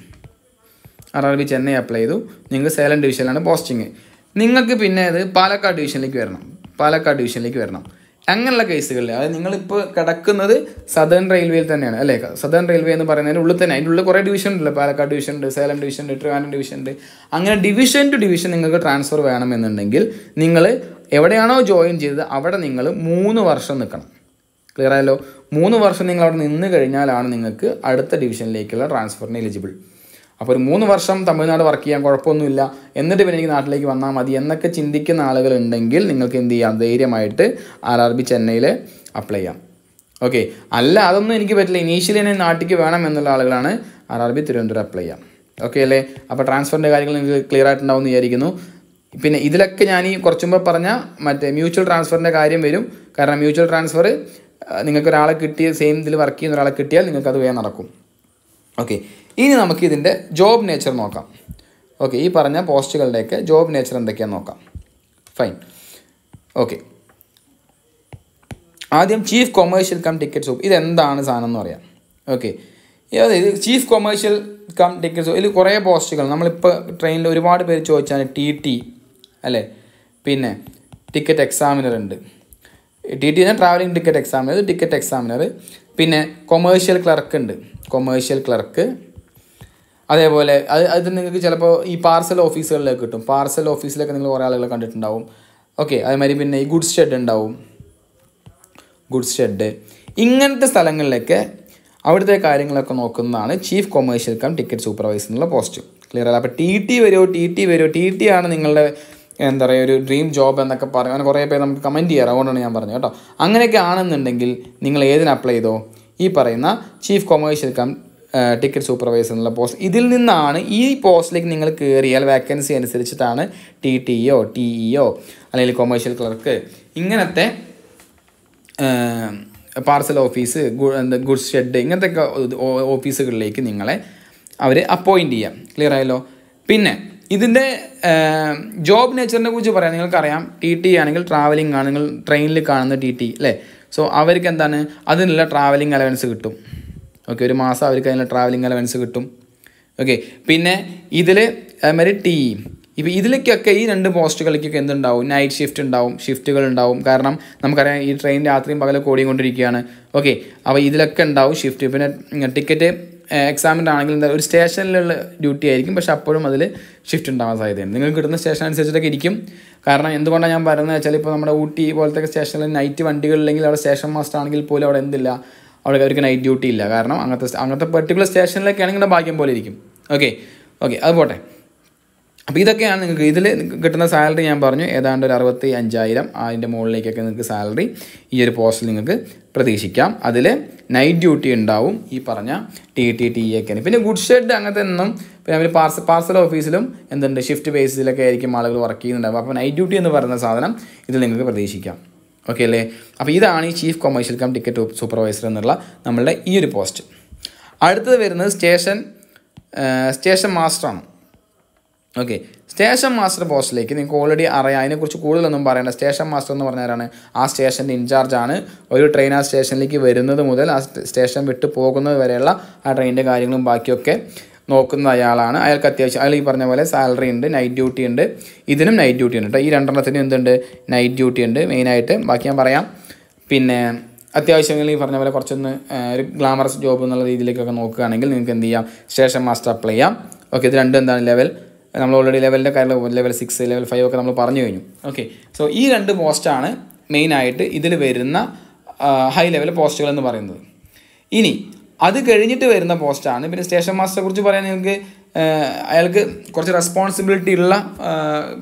S1: R R B Chennai apply ചെയ്തു നിങ്ങൾക്ക് സേലം ഡിവിഷനിലാണ് പോസ്റ്റിങ് നിങ്ങൾക്ക് പിന്നെ അത് പാലക്കാട് ഡിവിഷനിലേക്ക് വരണം പാലക്കാട് ഡിവിഷനിലേക്ക് വരണം അങ്ങനെയുള്ള കേസുകളിൽ അതായത് നിങ്ങളിപ്പോൾ കിടക്കുന്നത് സദേൺ റെയിൽവേയിൽ തന്നെയാണ് അല്ലേ സദേൺ റെയിൽവേ എന്ന് പറയുന്നതിന് ഉള്ളിൽ തന്നെ അതിൻ്റെ ഉള്ളിൽ കുറേ ഡിവിഷൻ ഉണ്ട് പാലക്കാട് ഡിവിഷൻ ഉണ്ട് സേലം ഡിവിഷൻ ഉണ്ട് ട്രിവാൻഡ്രം ഡിവിഷൻ ഉണ്ട് അങ്ങനെ ഡിവിഷൻ ടു ഡിവിഷൻ നിങ്ങൾക്ക് ട്രാൻസ്ഫർ വേണമെന്നുണ്ടെങ്കിൽ നിങ്ങൾ എവിടെയാണോ ജോയിൻ ചെയ്തത് അവിടെ നിങ്ങൾ മൂന്ന് വർഷം നിൽക്കണം ക്ലിയർ ആയല്ലോ മൂന്ന് വർഷം നിങ്ങൾ അവിടെ നിന്ന് കഴിഞ്ഞാലാണ് നിങ്ങൾക്ക് അടുത്ത ഡിവിഷനിലേക്കുള്ള ട്രാൻസ്ഫറിന് എലിജിബിൾ അപ്പോൾ ഒരു മൂന്ന് വർഷം തമിഴ്നാട് വർക്ക് ചെയ്യാൻ കുഴപ്പമൊന്നുമില്ല എന്നിട്ട് പിന്നെ എനിക്ക് നാട്ടിലേക്ക് വന്നാൽ മതി എന്നൊക്കെ ചിന്തിക്കുന്ന ആളുകളുണ്ടെങ്കിൽ നിങ്ങൾക്ക് എന്ത് ചെയ്യാം ധൈര്യമായിട്ട് ആർ ആർ ബി ചെന്നൈയിൽ അപ്ലൈ ചെയ്യാം ഓക്കെ അല്ല അതൊന്നും എനിക്ക് പറ്റില്ല ഇനീഷ്യലി എന്നെ നാട്ടിലേക്ക് വേണം എന്നുള്ള ആളുകളാണ് R R B Thiruvananthapuram apply ചെയ്യാം ഓക്കെ അല്ലേ അപ്പോൾ ട്രാൻസ്ഫറിൻ്റെ കാര്യങ്ങൾ നിങ്ങൾക്ക് ക്ലിയർ ആയിട്ടുണ്ടാവും എന്ന് വിചാരിക്കുന്നു പിന്നെ ഇതിലൊക്കെ ഞാൻ ഈ കുറച്ചു മുമ്പ് പറഞ്ഞ മറ്റേ മ്യൂച്വൽ ട്രാൻസ്ഫറിൻ്റെ കാര്യം വരും കാരണം മ്യൂച്വൽ ട്രാൻസ്ഫർ നിങ്ങൾക്ക് ഒരാളെ കിട്ടിയ സെയിം ഇതിൽ വർക്ക് ചെയ്യുന്ന ഒരാളെ കിട്ടിയാൽ നിങ്ങൾക്ക് അത് വേഗം നടക്കും ഓക്കെ ഇനി നമുക്ക് ഇതിൻ്റെ ജോബ് നേച്ചർ നോക്കാം ഓക്കെ ഈ പറഞ്ഞ പോസ്റ്റുകളുടെയൊക്കെ ജോബ് നേച്ചർ എന്തൊക്കെയാണെന്ന് നോക്കാം ഫൈൻ ഓക്കെ ആദ്യം chief commercial cum ticket super ഇതെന്താണ് സാധനം എന്ന് പറയാം ഓക്കെ ഇത് chief commercial cum ticket super ഇതിൽ കുറേ പോസ്റ്റുകൾ നമ്മളിപ്പോൾ ട്രെയിനിൽ ഒരുപാട് പേര് ചോദിച്ചാണ് ടി ടി അല്ലേ പിന്നെ ടിക്കറ്റ് എക്സാമിനർ ഉണ്ട് ടി ടി എന്നാൽ travelling ticket examiner ticket examiner പിന്നെ കൊമേഴ്ഷ്യൽ ക്ലർക്ക് ഉണ്ട് കൊമേഴ്ഷ്യൽ ക്ലർക്ക് അതേപോലെ അത് അത് നിങ്ങൾക്ക് ചിലപ്പോൾ ഈ പാർസൽ ഓഫീസുകളിലേക്ക് കിട്ടും പാർസൽ ഓഫീസിലൊക്കെ നിങ്ങൾ കുറേ ആളുകളെ കണ്ടിട്ടുണ്ടാവും ഓക്കെ അതേമാതിരി പിന്നെ ഈ ഗുഡ്സ് ഷെഡ് ഉണ്ടാവും ഗുഡ്സ് ഷെഡ് ഇങ്ങനത്തെ സ്ഥലങ്ങളിലൊക്കെ അവിടുത്തെ കാര്യങ്ങളൊക്കെ നോക്കുന്നതാണ് chief commercial cum ticket supervisor എന്നുള്ള പോസ്റ്റ് ക്ലിയർ അല്ല അപ്പോൾ ടി ടി വരുമോ ടി ടി വരുമോ ടി ടി ആണ് നിങ്ങളുടെ എന്താ പറയുക ഒരു ഡ്രീം ജോബ് എന്നൊക്കെ പറഞ്ഞു അങ്ങനെ കുറേ പേര് നമുക്ക് കമൻറ്റ് ചെയ്യാറ് അതുകൊണ്ടാണ് ഞാൻ പറഞ്ഞത് കേട്ടോ അങ്ങനെയൊക്കെ ആണെന്നുണ്ടെങ്കിൽ നിങ്ങൾ ഏതിന് അപ്ലൈ ചെയ്തോ ഈ പറയുന്ന chief commercial cum ticket supervisor എന്നുള്ള പോസ്റ്റ് ഇതിൽ നിന്നാണ് ഈ പോസ്റ്റിലേക്ക് നിങ്ങൾ കയറിയാൽ വേക്കൻസി അനുസരിച്ചിട്ടാണ് T T O T O അല്ലെങ്കിൽ കൊമേഴ്ഷ്യൽ ക്ലർക്ക് ഇങ്ങനത്തെ പാർസൽ ഓഫീസ് ഗുഡ്സ് ഷെഡ് ഇങ്ങനത്തെ ഓഫീസുകളിലേക്ക് നിങ്ങളെ അവർ അപ്പോയിൻറ്റ് ചെയ്യാം ക്ലിയർ ആയല്ലോ പിന്നെ ഇതിൻ്റെ ജോബ് നേച്ചറിനെ കുറിച്ച് പറയാം നിങ്ങൾക്കറിയാം ടി ടി ആണെങ്കിൽ ട്രാവലിംഗ് ആണ് നിങ്ങൾ ട്രെയിനിൽ കാണുന്ന ടി ടി അല്ലേ സോ അവർക്ക് എന്താണ് അതിനുള്ള ട്രാവലിംഗ് അലവൻസ് കിട്ടും ഓക്കെ ഒരു മാസം അവർക്ക് അതിനുള്ള ട്രാവലിംഗ് അലവൻസ് കിട്ടും ഓക്കെ പിന്നെ ഇതിൽ അതേമാതിരി ടി ഇപ്പോൾ ഇതിലേക്കൊക്കെ ഈ രണ്ട് പോസ്റ്റുകളിലേക്കൊക്കെ എന്തുണ്ടാവും നൈറ്റ് ഷിഫ്റ്റ് ഉണ്ടാവും ഷിഫ്റ്റുകൾ ഉണ്ടാവും കാരണം നമുക്കറിയാം ഈ ട്രെയിൻ രാത്രിയും പകലും ഓടിക്കൊണ്ടിരിക്കുകയാണ് ഓക്കെ അപ്പോൾ ഇതിലൊക്കെ ഉണ്ടാവും ഷിഫ്റ്റ് പിന്നെ ടിക്കറ്റ് എക്സാമിൻ്റെ ആണെങ്കിൽ എന്താ ഒരു സ്റ്റേഷനിലുള്ള ഡ്യൂട്ടി ആയിരിക്കും പക്ഷെ അപ്പോഴും അതിൽ ഷിഫ്റ്റ് ഉണ്ടാവാൻ സാധ്യതയുണ്ട് നിങ്ങൾ കിട്ടുന്ന സ്റ്റേഷൻ അനുസരിച്ചിട്ടൊക്കെ ഇരിക്കും കാരണം എന്തുകൊണ്ടാണ് ഞാൻ പറയുന്നത് വെച്ചാൽ ഇപ്പോൾ നമ്മുടെ ഊട്ടി പോലത്തെ സ്റ്റേഷനിൽ നൈറ്റ് വണ്ടികളില്ലെങ്കിൽ അവിടെ സ്റ്റേഷൻ മാസ്റ്റർ ആണെങ്കിൽ പോലും അവിടെ എന്തില്ല അവിടെ അവർക്ക് നൈറ്റ് ഡ്യൂട്ടി ഇല്ല കാരണം അങ്ങനത്തെ അങ്ങനത്തെ പെർട്ടിക്കുലർ സ്റ്റേഷനിലൊക്കെ ആണെങ്കിൽ ഭാഗ്യം പോലെ ഇരിക്കും ഓക്കെ ഓക്കെ അത് പോട്ടെ അപ്പോൾ ഇതൊക്കെയാണ് നിങ്ങൾക്ക് ഇതിൽ കിട്ടുന്ന സാലറി ഞാൻ പറഞ്ഞു ഏതാണ്ട് ഒരു അറുപത്തി അഞ്ചായിരം അതിൻ്റെ മുകളിലേക്കൊക്കെ നിങ്ങൾക്ക് സാലറി ഈ ഒരു പോസ്റ്റിൽ നിങ്ങൾക്ക് പ്രതീക്ഷിക്കാം അതിൽ നൈറ്റ് ഡ്യൂട്ടി ഉണ്ടാവും ഈ പറഞ്ഞ ടി ടി ടി ഒക്കെ പിന്നെ ഗുഡ് ഷെഡ് അങ്ങനത്തെ ഒന്നും പിന്നെ അവർ പാർസൽ പാർസൽ ഓഫീസിലും എന്തുണ്ട് ഷിഫ്റ്റ് ബേസിസിലൊക്കെ ആയിരിക്കും ആളുകൾ വർക്ക് ചെയ്യുന്നുണ്ടാവും അപ്പോൾ നൈറ്റ് ഡ്യൂട്ടി എന്ന് പറയുന്ന സാധനം ഇതിൽ നിങ്ങൾക്ക് പ്രതീക്ഷിക്കാം ഓക്കെ അല്ലേ അപ്പോൾ ഇതാണ് ഈ chief commercial cum ticket supervisor എന്നുള്ള നമ്മളുടെ ഈ ഒരു പോസ്റ്റ് അടുത്തത് വരുന്നത് സ്റ്റേഷൻ സ്റ്റേഷൻ മാസ്റ്ററാണ് ഓക്കെ സ്റ്റേഷൻ മാസ്റ്റർ പോസ്റ്റിലേക്ക് നിങ്ങൾക്ക് ഓൾറെഡി അറിയാം അതിനെക്കുറിച്ച് കൂടുതലൊന്നും പറയണ്ട സ്റ്റേഷൻ മാസ്റ്റർ എന്ന് പറഞ്ഞാലാണ് ആ സ്റ്റേഷൻ്റെ ആണ് ഒരു ട്രെയിൻ ആ സ്റ്റേഷനിലേക്ക് വരുന്നത് മുതൽ ആ സ്റ്റേഷൻ വിട്ട് പോകുന്നത് വരെയുള്ള ആ ട്രെയിനിൻ്റെ കാര്യങ്ങളും ബാക്കിയൊക്കെ നോക്കുന്ന അയാളാണ് അയാൾക്ക് അത്യാവശ്യം അയാൾ ഈ പറഞ്ഞ പോലെ സാലറി ഉണ്ട് നൈറ്റ് ഡ്യൂട്ടി ഉണ്ട് ഇതിനും നൈറ്റ് ഡ്യൂട്ടി ഉണ്ട് കേട്ടോ ഈ രണ്ടെണ്ണത്തിനും എന്തുണ്ട് നൈറ്റ് ഡ്യൂട്ടി ഉണ്ട് മെയിനായിട്ട് ബാക്കി ഞാൻ പറയാം പിന്നെ അത്യാവശ്യം ഈ പറഞ്ഞ പോലെ കുറച്ചൊന്ന് ഒരു ഗ്ലാമറസ് ജോബ് എന്നുള്ള രീതിയിലേക്കൊക്കെ നോക്കുകയാണെങ്കിൽ നിങ്ങൾക്ക് എന്ത് ചെയ്യാം സ്റ്റേഷൻ മാസ്റ്റർ അപ്ലൈ ചെയ്യാം ഓക്കെ ഇത് രണ്ടും എന്താണ് ലെവൽ നമ്മൾ ഓൾറെഡി ലെവലിൻ്റെ കാര്യങ്ങൾ ലെവൽ സിക്സ് ലെവൽ ഫൈവ് ഒക്കെ നമ്മൾ പറഞ്ഞു കഴിഞ്ഞു ഓക്കെ സോ ഈ രണ്ട് പോസ്റ്റാണ് മെയിനായിട്ട് ഇതിൽ വരുന്ന ഹൈ ലെവൽ പോസ്റ്റുകൾ എന്ന് പറയുന്നത് ഇനി അത് കഴിഞ്ഞിട്ട് വരുന്ന പോസ്റ്റാണ് പിന്നെ സ്റ്റേഷൻ മാസ്റ്ററെ കുറിച്ച് പറയാൻ നിങ്ങൾക്ക് അയാൾക്ക് കുറച്ച് റെസ്പോൺസിബിലിറ്റി ഉള്ള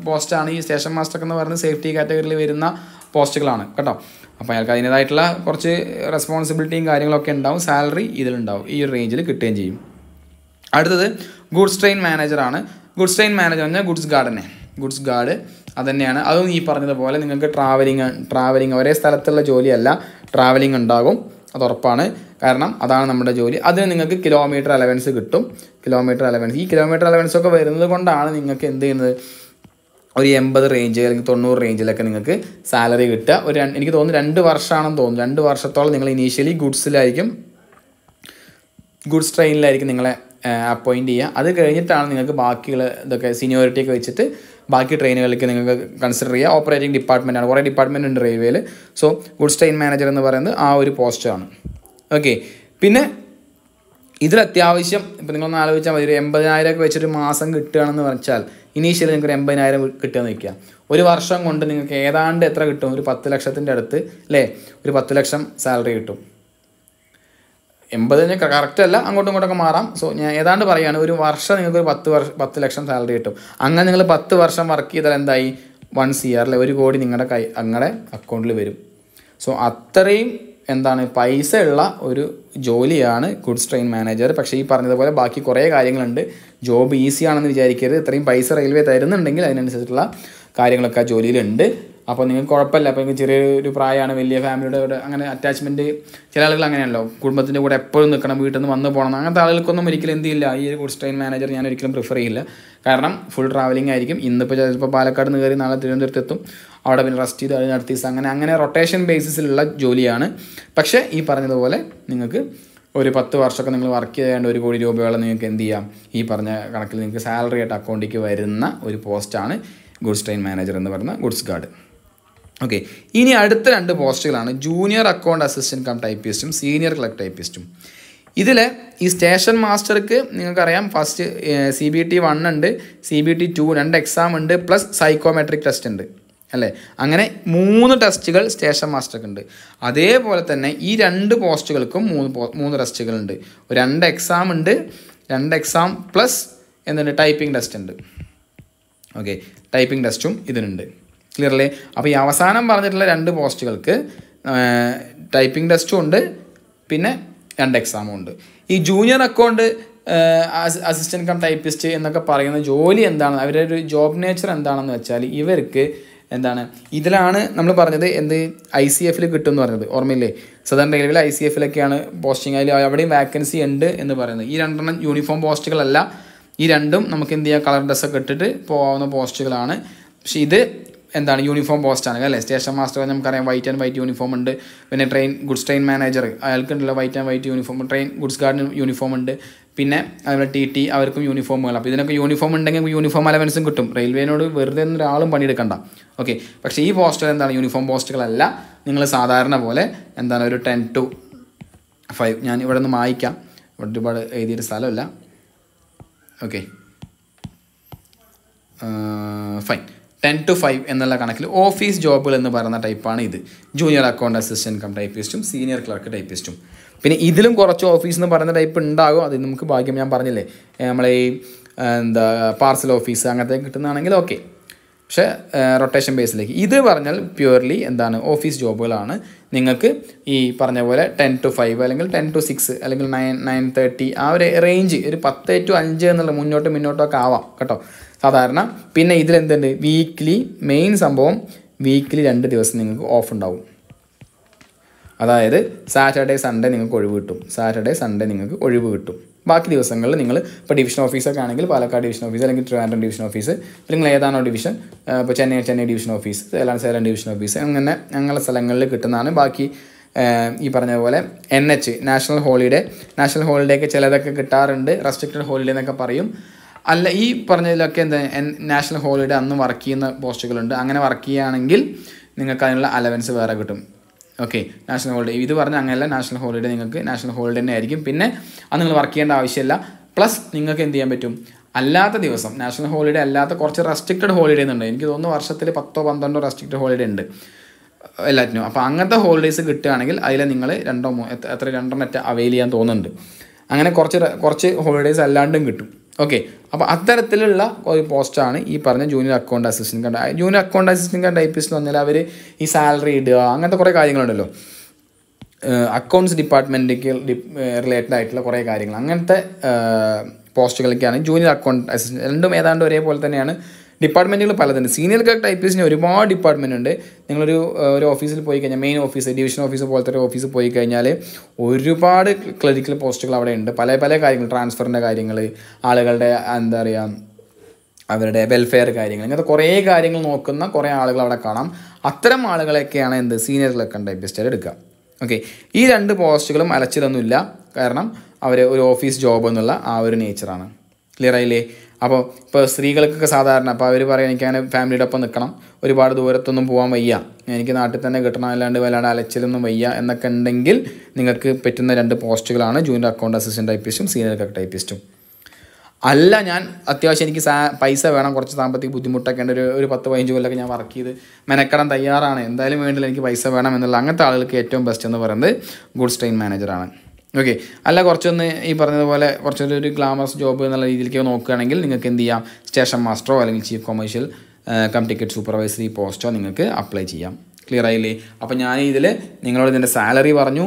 S1: പോസ്റ്റാണ് ഈ സ്റ്റേഷൻ മാസ്റ്റർ എന്ന് പറയുന്നത് സേഫ്റ്റി കാറ്റഗറിയിൽ വരുന്ന പോസ്റ്റുകളാണ് കേട്ടോ അപ്പോൾ അയാൾക്ക് അതിൻ്റേതായിട്ടുള്ള കുറച്ച് റെസ്പോൺസിബിലിറ്റിയും കാര്യങ്ങളൊക്കെ ഉണ്ടാവും സാലറി ഇതിലുണ്ടാവും ഈ ഒരു റേഞ്ചിൽ കിട്ടുകയും ചെയ്യും അടുത്തത് ഗുഡ്സ് ട്രെയിൻ മാനേജറാണ് ഗുഡ്സ് ട്രെയിൻ മാനേജർ പറഞ്ഞാൽ ഗുഡ്സ് ഗാർഡനെ ഗുഡ്സ് ഗാർഡ് അതുതന്നെയാണ് അതും ഈ പറഞ്ഞതുപോലെ നിങ്ങൾക്ക് ട്രാവലിംഗ് ട്രാവലിംഗ് ഒരേ സ്ഥലത്തുള്ള ജോലിയല്ല ട്രാവലിംഗ് ഉണ്ടാകും അത് ഉറപ്പാണ് കാരണം അതാണ് നമ്മുടെ ജോലി അതിന് നിങ്ങൾക്ക് കിലോമീറ്റർ അലവൻസ് കിട്ടും കിലോമീറ്റർ അലവൻസ് ഈ കിലോമീറ്റർ അലവൻസ് ഒക്കെ വരുന്നത് കൊണ്ടാണ് നിങ്ങൾക്ക് എന്ത് ചെയ്യുന്നത് ഒരു എൺപത് റേഞ്ച് അല്ലെങ്കിൽ തൊണ്ണൂറ് റേഞ്ചിലൊക്കെ നിങ്ങൾക്ക് സാലറി കിട്ടുക ഒരു എനിക്ക് തോന്നുന്നു രണ്ട് വർഷമാണെന്ന് തോന്നുന്നു രണ്ട് വർഷത്തോളം നിങ്ങൾ ഇനീഷ്യലി ഗുഡ്സിലായിരിക്കും ഗുഡ്സ് ട്രെയിനിലായിരിക്കും നിങ്ങളെ അപ്പോയിൻ്റ് ചെയ്യുക അത് കഴിഞ്ഞിട്ടാണ് നിങ്ങൾക്ക് ബാക്കിയുള്ള ഇതൊക്കെ സീനിയോറിറ്റിയൊക്കെ വെച്ചിട്ട് ബാക്കി ട്രെയിനുകളിലേക്ക് നിങ്ങൾക്ക് കൺസിഡർ ചെയ്യുക ഓപ്പറേറ്റിംഗ് ഡിപ്പാർട്ട്മെൻറ്റാണ് കുറേ ഡിപ്പാർട്ട്മെൻറ്റ് ഉണ്ട് റെയിൽവേയിൽ സോ ഗുഡ്സ് ട്രെയിൻ മാനേജർ എന്ന് പറയുന്നത് ആ ഒരു പോസ്റ്റാണ് ഓക്കെ പിന്നെ ഇതിൽ അത്യാവശ്യം ഇപ്പം നിങ്ങളൊന്ന് ആലോചിച്ചാൽ മതി ഒരു എൺപതിനായിരം ഒക്കെ വെച്ചൊരു മാസം കിട്ടുകയാണെന്ന് വെച്ചാൽ ഇനീഷ്യലി നിങ്ങൾക്ക് ഒരു എൺപതിനായിരം എന്ന് വയ്ക്കുക ഒരു വർഷം കൊണ്ട് നിങ്ങൾക്ക് ഏതാണ്ട് എത്ര കിട്ടും ഒരു പത്ത് ലക്ഷത്തിൻ്റെ അടുത്ത് അല്ലേ ഒരു പത്ത് ലക്ഷം സാലറി കിട്ടും എൺപതിന് കറക്റ്റ് അല്ല അങ്ങോട്ടും ഇങ്ങോട്ടൊക്കെ മാറാം സോ ഞാൻ ഏതാണ്ട് പറയുകയാണ് ഒരു വർഷം നിങ്ങൾക്ക് ഒരു പത്ത് വർഷം പത്ത് ലക്ഷം സാലറി കിട്ടും അങ്ങനെ നിങ്ങൾ പത്ത് വർഷം വർക്ക് ചെയ്താൽ എന്തായി വൺസ് ഇയർ അല്ലെ ഒരു കോടി നിങ്ങളുടെ കൈ അങ്ങനെ അക്കൗണ്ടിൽ വരും സോ അത്രയും എന്താണ് പൈസ ഉള്ള ഒരു ജോലിയാണ് ഗുഡ്സ് ട്രെയിൻ മാനേജർ പക്ഷേ ഈ പറഞ്ഞതുപോലെ ബാക്കി കുറേ കാര്യങ്ങളുണ്ട് ജോബ് ഈസി ആണെന്ന് വിചാരിക്കരുത് ഇത്രയും പൈസ റെയിൽവേ തരുന്നുണ്ടെങ്കിൽ അതിനനുസരിച്ചുള്ള കാര്യങ്ങളൊക്കെ ആ ജോലിയിലുണ്ട് അപ്പോൾ നിങ്ങൾക്ക് കുഴപ്പമില്ല അപ്പോൾ നിങ്ങൾക്ക് ചെറിയൊരു പ്രായമാണ് വലിയ ഫാമിലിയുടെ കൂടെ അങ്ങനെ അറ്റാച്ച്മെൻറ്റ് ചില ആളുകൾ അങ്ങനെയല്ലോ കുടുംബത്തിൻ്റെ കൂടെ എപ്പോഴും നിൽക്കണം വീട്ടിൽ നിന്ന് വന്ന് പോകണം അങ്ങനത്തെ ആളുകൾക്കൊന്നും ഒരിക്കലും എന്ത് ചെയ്യില്ല ഈ ഒരു ഗുഡ്സ് ട്രെയിൻ മാനേജർ ഞാൻ ഒരിക്കലും പ്രിഫർ ചെയ്യില്ല കാരണം ഫുൾ ട്രാവലിംഗ് ആയിരിക്കും ഇന്നിപ്പോൾ ചിലപ്പോൾ പാലക്കാട് നിന്ന് കയറി നാളെ തിരുവനന്തപുരത്ത് എത്തും അവിടെ പിന്നെ റെസ്റ്റ് ചെയ്ത് അതിന് അടുത്ത അങ്ങനെ അങ്ങനെ റൊട്ടേഷൻ ബേസിസിലുള്ള ജോലിയാണ് പക്ഷേ ഈ പറഞ്ഞതുപോലെ നിങ്ങൾക്ക് ഒരു പത്ത് വർഷമൊക്കെ നിങ്ങൾ വർക്ക് ചെയ്യാണ്ട് ഒരു കോടി രൂപയോളം നിങ്ങൾക്ക് എന്ത് ചെയ്യാം ഈ പറഞ്ഞ കണക്കിൽ നിങ്ങൾക്ക് സാലറി ആയിട്ട് അക്കൗണ്ടിലേക്ക് വരുന്ന ഒരു പോസ്റ്റാണ് ഗുഡ്സ് ട്രെയിൻ മാനേജർ എന്ന് പറയുന്ന ഗുഡ്സ് ഗാർഡ് ഓക്കെ ഇനി അടുത്ത രണ്ട് പോസ്റ്റുകളാണ് ജൂനിയർ അക്കൗണ്ട് അസിസ്റ്റൻറ്റ് കം ടൈപ്പിസ്റ്റും സീനിയർ ക്ലർക്ക് ടൈപ്പിസ്റ്റും ഇതിൽ ഈ സ്റ്റേഷൻ മാസ്റ്റർക്ക് നിങ്ങൾക്കറിയാം first C B T one ഉണ്ട് സി ബി ടി ടു രണ്ട് എക്സാം ഉണ്ട് പ്ലസ് സൈക്കോമെട്രിക് ടെസ്റ്റ് ഉണ്ട് അല്ലേ അങ്ങനെ മൂന്ന് ടെസ്റ്റുകൾ സ്റ്റേഷൻ മാസ്റ്റർക്ക് ഉണ്ട് അതേപോലെ തന്നെ ഈ രണ്ട് പോസ്റ്റുകൾക്കും മൂന്ന് മൂന്ന് ടെസ്റ്റുകളുണ്ട് രണ്ട് എക്സാം ഉണ്ട് രണ്ട് എക്സാം പ്ലസ് എന്തുണ്ട് ടൈപ്പിംഗ് ടെസ്റ്റ് ഉണ്ട് ഓക്കെ ടൈപ്പിംഗ് ടെസ്റ്റും ഇതിനുണ്ട് ക്ലിയർ അല്ലേ അപ്പോൾ ഈ അവസാനം പറഞ്ഞിട്ടുള്ള രണ്ട് പോസ്റ്റുകൾക്ക് ടൈപ്പിംഗ് ടെസ്റ്റും ഉണ്ട് പിന്നെ രണ്ട് എക്സാമും ഉണ്ട് ഈ junior account assistant cum typist എന്നൊക്കെ പറയുന്ന ജോലി എന്താണ് അവരുടെ ഒരു ജോബ് നേച്ചർ എന്താണെന്ന് വെച്ചാൽ ഇവർക്ക് എന്താണ് ഇതിലാണ് നമ്മൾ പറഞ്ഞത് എന്ത് ഐ സി എഫിൽ കിട്ടും എന്ന് പറഞ്ഞത് ഓർമ്മയില്ലേ സദൺ റെയിൽവേയിൽ ഐ സി എഫിലൊക്കെയാണ് പോസ്റ്റിംഗ് അതിൽ അവിടെയും വാക്കൻസി ഉണ്ട് എന്ന് പറയുന്നത് ഈ രണ്ടെണ്ണം യൂണിഫോം പോസ്റ്റുകളല്ല ഈ രണ്ടും നമുക്ക് എന്ത് ചെയ്യാം കളർ ഡ്രസ്സൊക്കെ ഇട്ടിട്ട് പോകാവുന്ന പോസ്റ്റുകളാണ് പക്ഷേ ഇത് എന്താണ് യൂണിഫോം പോസ്റ്റാണ് അല്ലേ സ്റ്റേഷൻ മാസ്റ്റർ നമുക്കറിയാം വൈറ്റ് ആൻഡ് വൈറ്റ് യൂണിഫോം ഉണ്ട് പിന്നെ ട്രെയിൻ ഗുഡ്സ് ട്രെയിൻ മാനേജർ അയാൾക്കുണ്ടല്ലോ white and white uniform train goods ഗാർഡിന് യൂണിഫോം ഉണ്ട് പിന്നെ അതുപോലെ ടി ടി അവർക്കും യൂണിഫോമുകൾ അപ്പോൾ ഇതിനൊക്കെ യൂണിഫോം ഉണ്ടെങ്കിൽ യൂണിഫോം അലവൻസും കിട്ടും റെയിൽവേനോട് വെറുതെ ഒരാളും പണിയെടുക്കണ്ട ഓക്കെ പക്ഷേ ഈ പോസ്റ്റുകൾ എന്താണ് യൂണിഫോം പോസ്റ്റുകളല്ല നിങ്ങൾ സാധാരണ പോലെ എന്താണ് ഒരു ടെൻ ടു ഫൈവ് ഞാൻ ഇവിടെ നിന്ന് വായിക്കാം ഇവിടെ ഒരുപാട് എഴുതിയൊരു സ്ഥലമല്ല okay fine ten to five എന്നുള്ള കണക്കിൽ ഓഫീസ് ജോബുകൾ എന്ന് പറയുന്ന ടൈപ്പാണ് ഇത് ജൂനിയർ അക്കൗണ്ട് അസിസ്റ്റൻറ്റ് കം ടൈപ്പിസ്റ്റും സീനിയർ ക്ലർക്ക് ടൈപ്പിസ്റ്റും പിന്നെ ഇതിലും കുറച്ച് ഓഫീസ് എന്ന് പറയുന്ന ടൈപ്പ് ഉണ്ടാകും അത് നമുക്ക് ഭാഗ്യം ഞാൻ പറഞ്ഞില്ലേ നമ്മളെ ഈ എന്താ പാർസൽ ഓഫീസ് അങ്ങനത്തെ കിട്ടുന്നതാണെങ്കിൽ ഓക്കെ പക്ഷേ റൊട്ടേഷൻ ബേസിലേക്ക് ഇത് പറഞ്ഞാൽ പ്യുവർലി എന്താണ് ഓഫീസ് ജോബുകളാണ് നിങ്ങൾക്ക് ഈ പറഞ്ഞ പോലെ ടെൻ ടു ഫൈവ് അല്ലെങ്കിൽ ടെൻ ടു സിക്സ് അല്ലെങ്കിൽ നയൻ നയൻ തേർട്ടി ആ ഒരു റേഞ്ച് ഒരു പത്ത് ടു അഞ്ച് എന്നുള്ള മുന്നോട്ടും ഒക്കെ ആവാം കേട്ടോ സാധാരണ പിന്നെ ഇതിലെന്തുണ്ട് വീക്ക്ലി മെയിൻ സംഭവം വീക്കിലി രണ്ട് ദിവസം നിങ്ങൾക്ക് ഓഫ് ഉണ്ടാവും അതായത് സാറ്റർഡേ സൺഡേ നിങ്ങൾക്ക് ഒഴിവ് കിട്ടും സാറ്റർഡേ സൺഡേ നിങ്ങൾക്ക് ഒഴിവ് കിട്ടും ബാക്കി ദിവസങ്ങളിൽ നിങ്ങൾ ഇപ്പോൾ ഡിവിഷൻ ഓഫീസൊക്കെ ആണെങ്കിൽ പാലക്കാട് ഡിവിഷൻ ഓഫീസ് അല്ലെങ്കിൽ ട്രിവാൻഡ്രം ഡിവിഷൻ ഓഫീസ് അല്ലെങ്കിൽ ഏതാണോ ഡിവിഷൻ ഇപ്പോൾ Chennai Chennai division office Salem Salem division office അങ്ങനെ ഞങ്ങളുടെ സ്ഥലങ്ങളിൽ കിട്ടുന്നതാണ് ബാക്കി ഈ പറഞ്ഞ പോലെ N H national holiday national ഹോളിഡേക്ക് ചിലതൊക്കെ കിട്ടാറുണ്ട് റെസ്ട്രിക്റ്റഡ് ഹോളിഡേ എന്നൊക്കെ പറയും അല്ല ഈ പറഞ്ഞതിലൊക്കെ എന്താ നാഷണൽ ഹോളിഡേ അന്ന് വർക്ക് ചെയ്യുന്ന പോസ്റ്റുകളുണ്ട് അങ്ങനെ വർക്ക് ചെയ്യുകയാണെങ്കിൽ നിങ്ങൾക്ക് അതിനുള്ള അലവൻസ് വേറെ കിട്ടും ഓക്കെ നാഷണൽ ഹോളിഡേ ഇത് പറഞ്ഞാൽ അങ്ങനെയല്ല നാഷണൽ ഹോളിഡേ നിങ്ങൾക്ക് നാഷണൽ ഹോളിഡേ തന്നെ ആയിരിക്കും പിന്നെ അത് നിങ്ങൾ വർക്ക് ചെയ്യേണ്ട ആവശ്യമില്ല പ്ലസ് നിങ്ങൾക്ക് എന്ത് ചെയ്യാൻ പറ്റും അല്ലാത്ത ദിവസം നാഷണൽ ഹോളിഡേ അല്ലാത്ത കുറച്ച് റെസ്ട്രിക്റ്റഡ് ഹോളിഡേ എന്നുണ്ട് എനിക്ക് തോന്നുന്നു വർഷത്തിൽ പത്തോ പന്ത്രണ്ടോ റെസ്ട്രിക്റ്റഡ് ഹോളിഡേ ഉണ്ട് എല്ലാറ്റിനും അപ്പോൾ അങ്ങനത്തെ ഹോളിഡേസ് കിട്ടുകയാണെങ്കിൽ അതിൽ നിങ്ങൾ രണ്ടോ മൂ എത്ര രണ്ടെണ്ണം അവൈൽ ചെയ്യാൻ തോന്നുന്നുണ്ട് അങ്ങനെ കുറച്ച് കുറച്ച് ഹോളിഡേസ് അല്ലാണ്ടും കിട്ടും ഓക്കെ അപ്പോൾ അത്തരത്തിലുള്ള ഒരു പോസ്റ്റാണ് ഈ പറഞ്ഞ ജൂനിയർ അക്കൗണ്ട് അസിസ്റ്റൻ്റ് കണ്ട ജൂനിയർ അക്കൗണ്ട് അസിസ്റ്റൻ്റ് കണ്ട ടൈപ്പിസ്റ്റ് എന്ന് പറഞ്ഞാൽ അവർ ഈ സാലറി ഇടുക അങ്ങനത്തെ കുറേ കാര്യങ്ങളുണ്ടല്ലോ അക്കൗണ്ട്സ് ഡിപ്പാർട്ട്മെൻറ്റിലേക്ക് റിലേറ്റഡ് ആയിട്ടുള്ള കുറേ കാര്യങ്ങൾ അങ്ങനത്തെ പോസ്റ്റുകളൊക്കെയാണ് ജൂനിയർ അക്കൗണ്ട് അസിസ്റ്റൻറ്റ് രണ്ടും ഏതാണ്ട് ഒരേപോലെ തന്നെയാണ് ഡിപ്പാർട്ട്മെൻറ്റുകൾ പലതുണ്ട് സീനിയർ ക്ലർക്ക് ടൈപ്പിസ്റ്റിന് ഒരുപാട് ഡിപ്പാർട്ട്മെൻ്റ് ഉണ്ട് നിങ്ങളൊരു ഒരു ഓഫീസിൽ പോയി കഴിഞ്ഞാൽ മെയിൻ ഓഫീസ് ഡിവിഷൻ ഓഫീസ് പോലത്തെ ഒരു ഓഫീസ് പോയി കഴിഞ്ഞാൽ ഒരുപാട് ക്ലറിക്കൽ പോസ്റ്റുകൾ അവിടെ ഉണ്ട് പല പല കാര്യങ്ങൾ ട്രാൻസ്ഫറിൻ്റെ കാര്യങ്ങൾ ആളുകളുടെ എന്താ പറയുക അവരുടെ വെൽഫെയർ കാര്യങ്ങൾ ഇങ്ങനത്തെ കുറേ കാര്യങ്ങൾ നോക്കുന്ന കുറേ ആളുകൾ അവിടെ കാണാം അത്തരം ആളുകളൊക്കെയാണ് എന്ത് സീനിയർ ക്ലർക്ക് ടൈപ്പിസ്റ്റായിട്ട് എടുക്കുക ഓക്കെ ഈ രണ്ട് പോസ്റ്റുകളും അലച്ചിലൊന്നുമില്ല കാരണം അവർ ഒരു ഓഫീസ് ജോബ് എന്നുള്ള ആ ഒരു നേച്ചറാണ് ക്ലിയർ ആയില്ലേ അപ്പോൾ ഇപ്പോൾ സ്ത്രീകൾക്കൊക്കെ സാധാരണ അപ്പോൾ അവർ പറയും എനിക്ക് അങ്ങനെ ഫാമിലിയുടെ ഒപ്പം നിൽക്കണം ഒരുപാട് ദൂരത്തൊന്നും പോകാൻ വയ്യ എനിക്ക് നാട്ടിൽ തന്നെ കിട്ടണം അല്ലാണ്ട് വല്ലാണ്ട് അലച്ചിലൊന്നും വയ്യ എന്നൊക്കെ ഉണ്ടെങ്കിൽ നിങ്ങൾക്ക് പറ്റുന്ന രണ്ട് പോസ്റ്റുകളാണ് ജൂനിയർ അക്കൗണ്ട് അസിസ്റ്റൻ്റ് ടൈപ്പിസ്റ്റും സീനിയർ ടൈപ്പിസ്റ്റും അല്ല ഞാൻ അത്യാവശ്യം എനിക്ക് സാ പൈസ വേണം കുറച്ച് സാമ്പത്തിക ബുദ്ധിമുട്ടൊക്കെ ഉണ്ട് ഒരു ഒരു പത്ത് പതിനഞ്ച് കൊല്ലമൊക്കെ ഞാൻ വർക്ക് ചെയ്ത് മെനക്കെടാൻ തയ്യാറാണ് എന്തായാലും വേണ്ടില്ല എനിക്ക് പൈസ വേണം എന്നുള്ള അങ്ങനത്തെ ആളുകൾക്ക് ഏറ്റവും ബെസ്റ്റ് എന്ന് പറയുന്നത് ഗുഡ് സ്റ്റൈൻ മാനേജറാണ് ഓക്കെ അല്ല കുറച്ചൊന്ന് ഈ പറഞ്ഞതുപോലെ കുറച്ചൊരു ഒരു ഗ്ലാമറസ് ജോബ് എന്നുള്ള രീതിയിലേക്ക് നോക്കുകയാണെങ്കിൽ നിങ്ങൾക്ക് എന്ത് ചെയ്യാം സ്റ്റേഷൻ മാസ്റ്ററോ അല്ലെങ്കിൽ chief commercial cum ticket supervisory പോസ്റ്റോ നിങ്ങൾക്ക് അപ്ലൈ ചെയ്യാം ക്ലിയർ ആയില്ലേ അപ്പോൾ ഞാൻ ഇതിൽ നിങ്ങളോട് ഇതിൻ്റെ സാലറി പറഞ്ഞു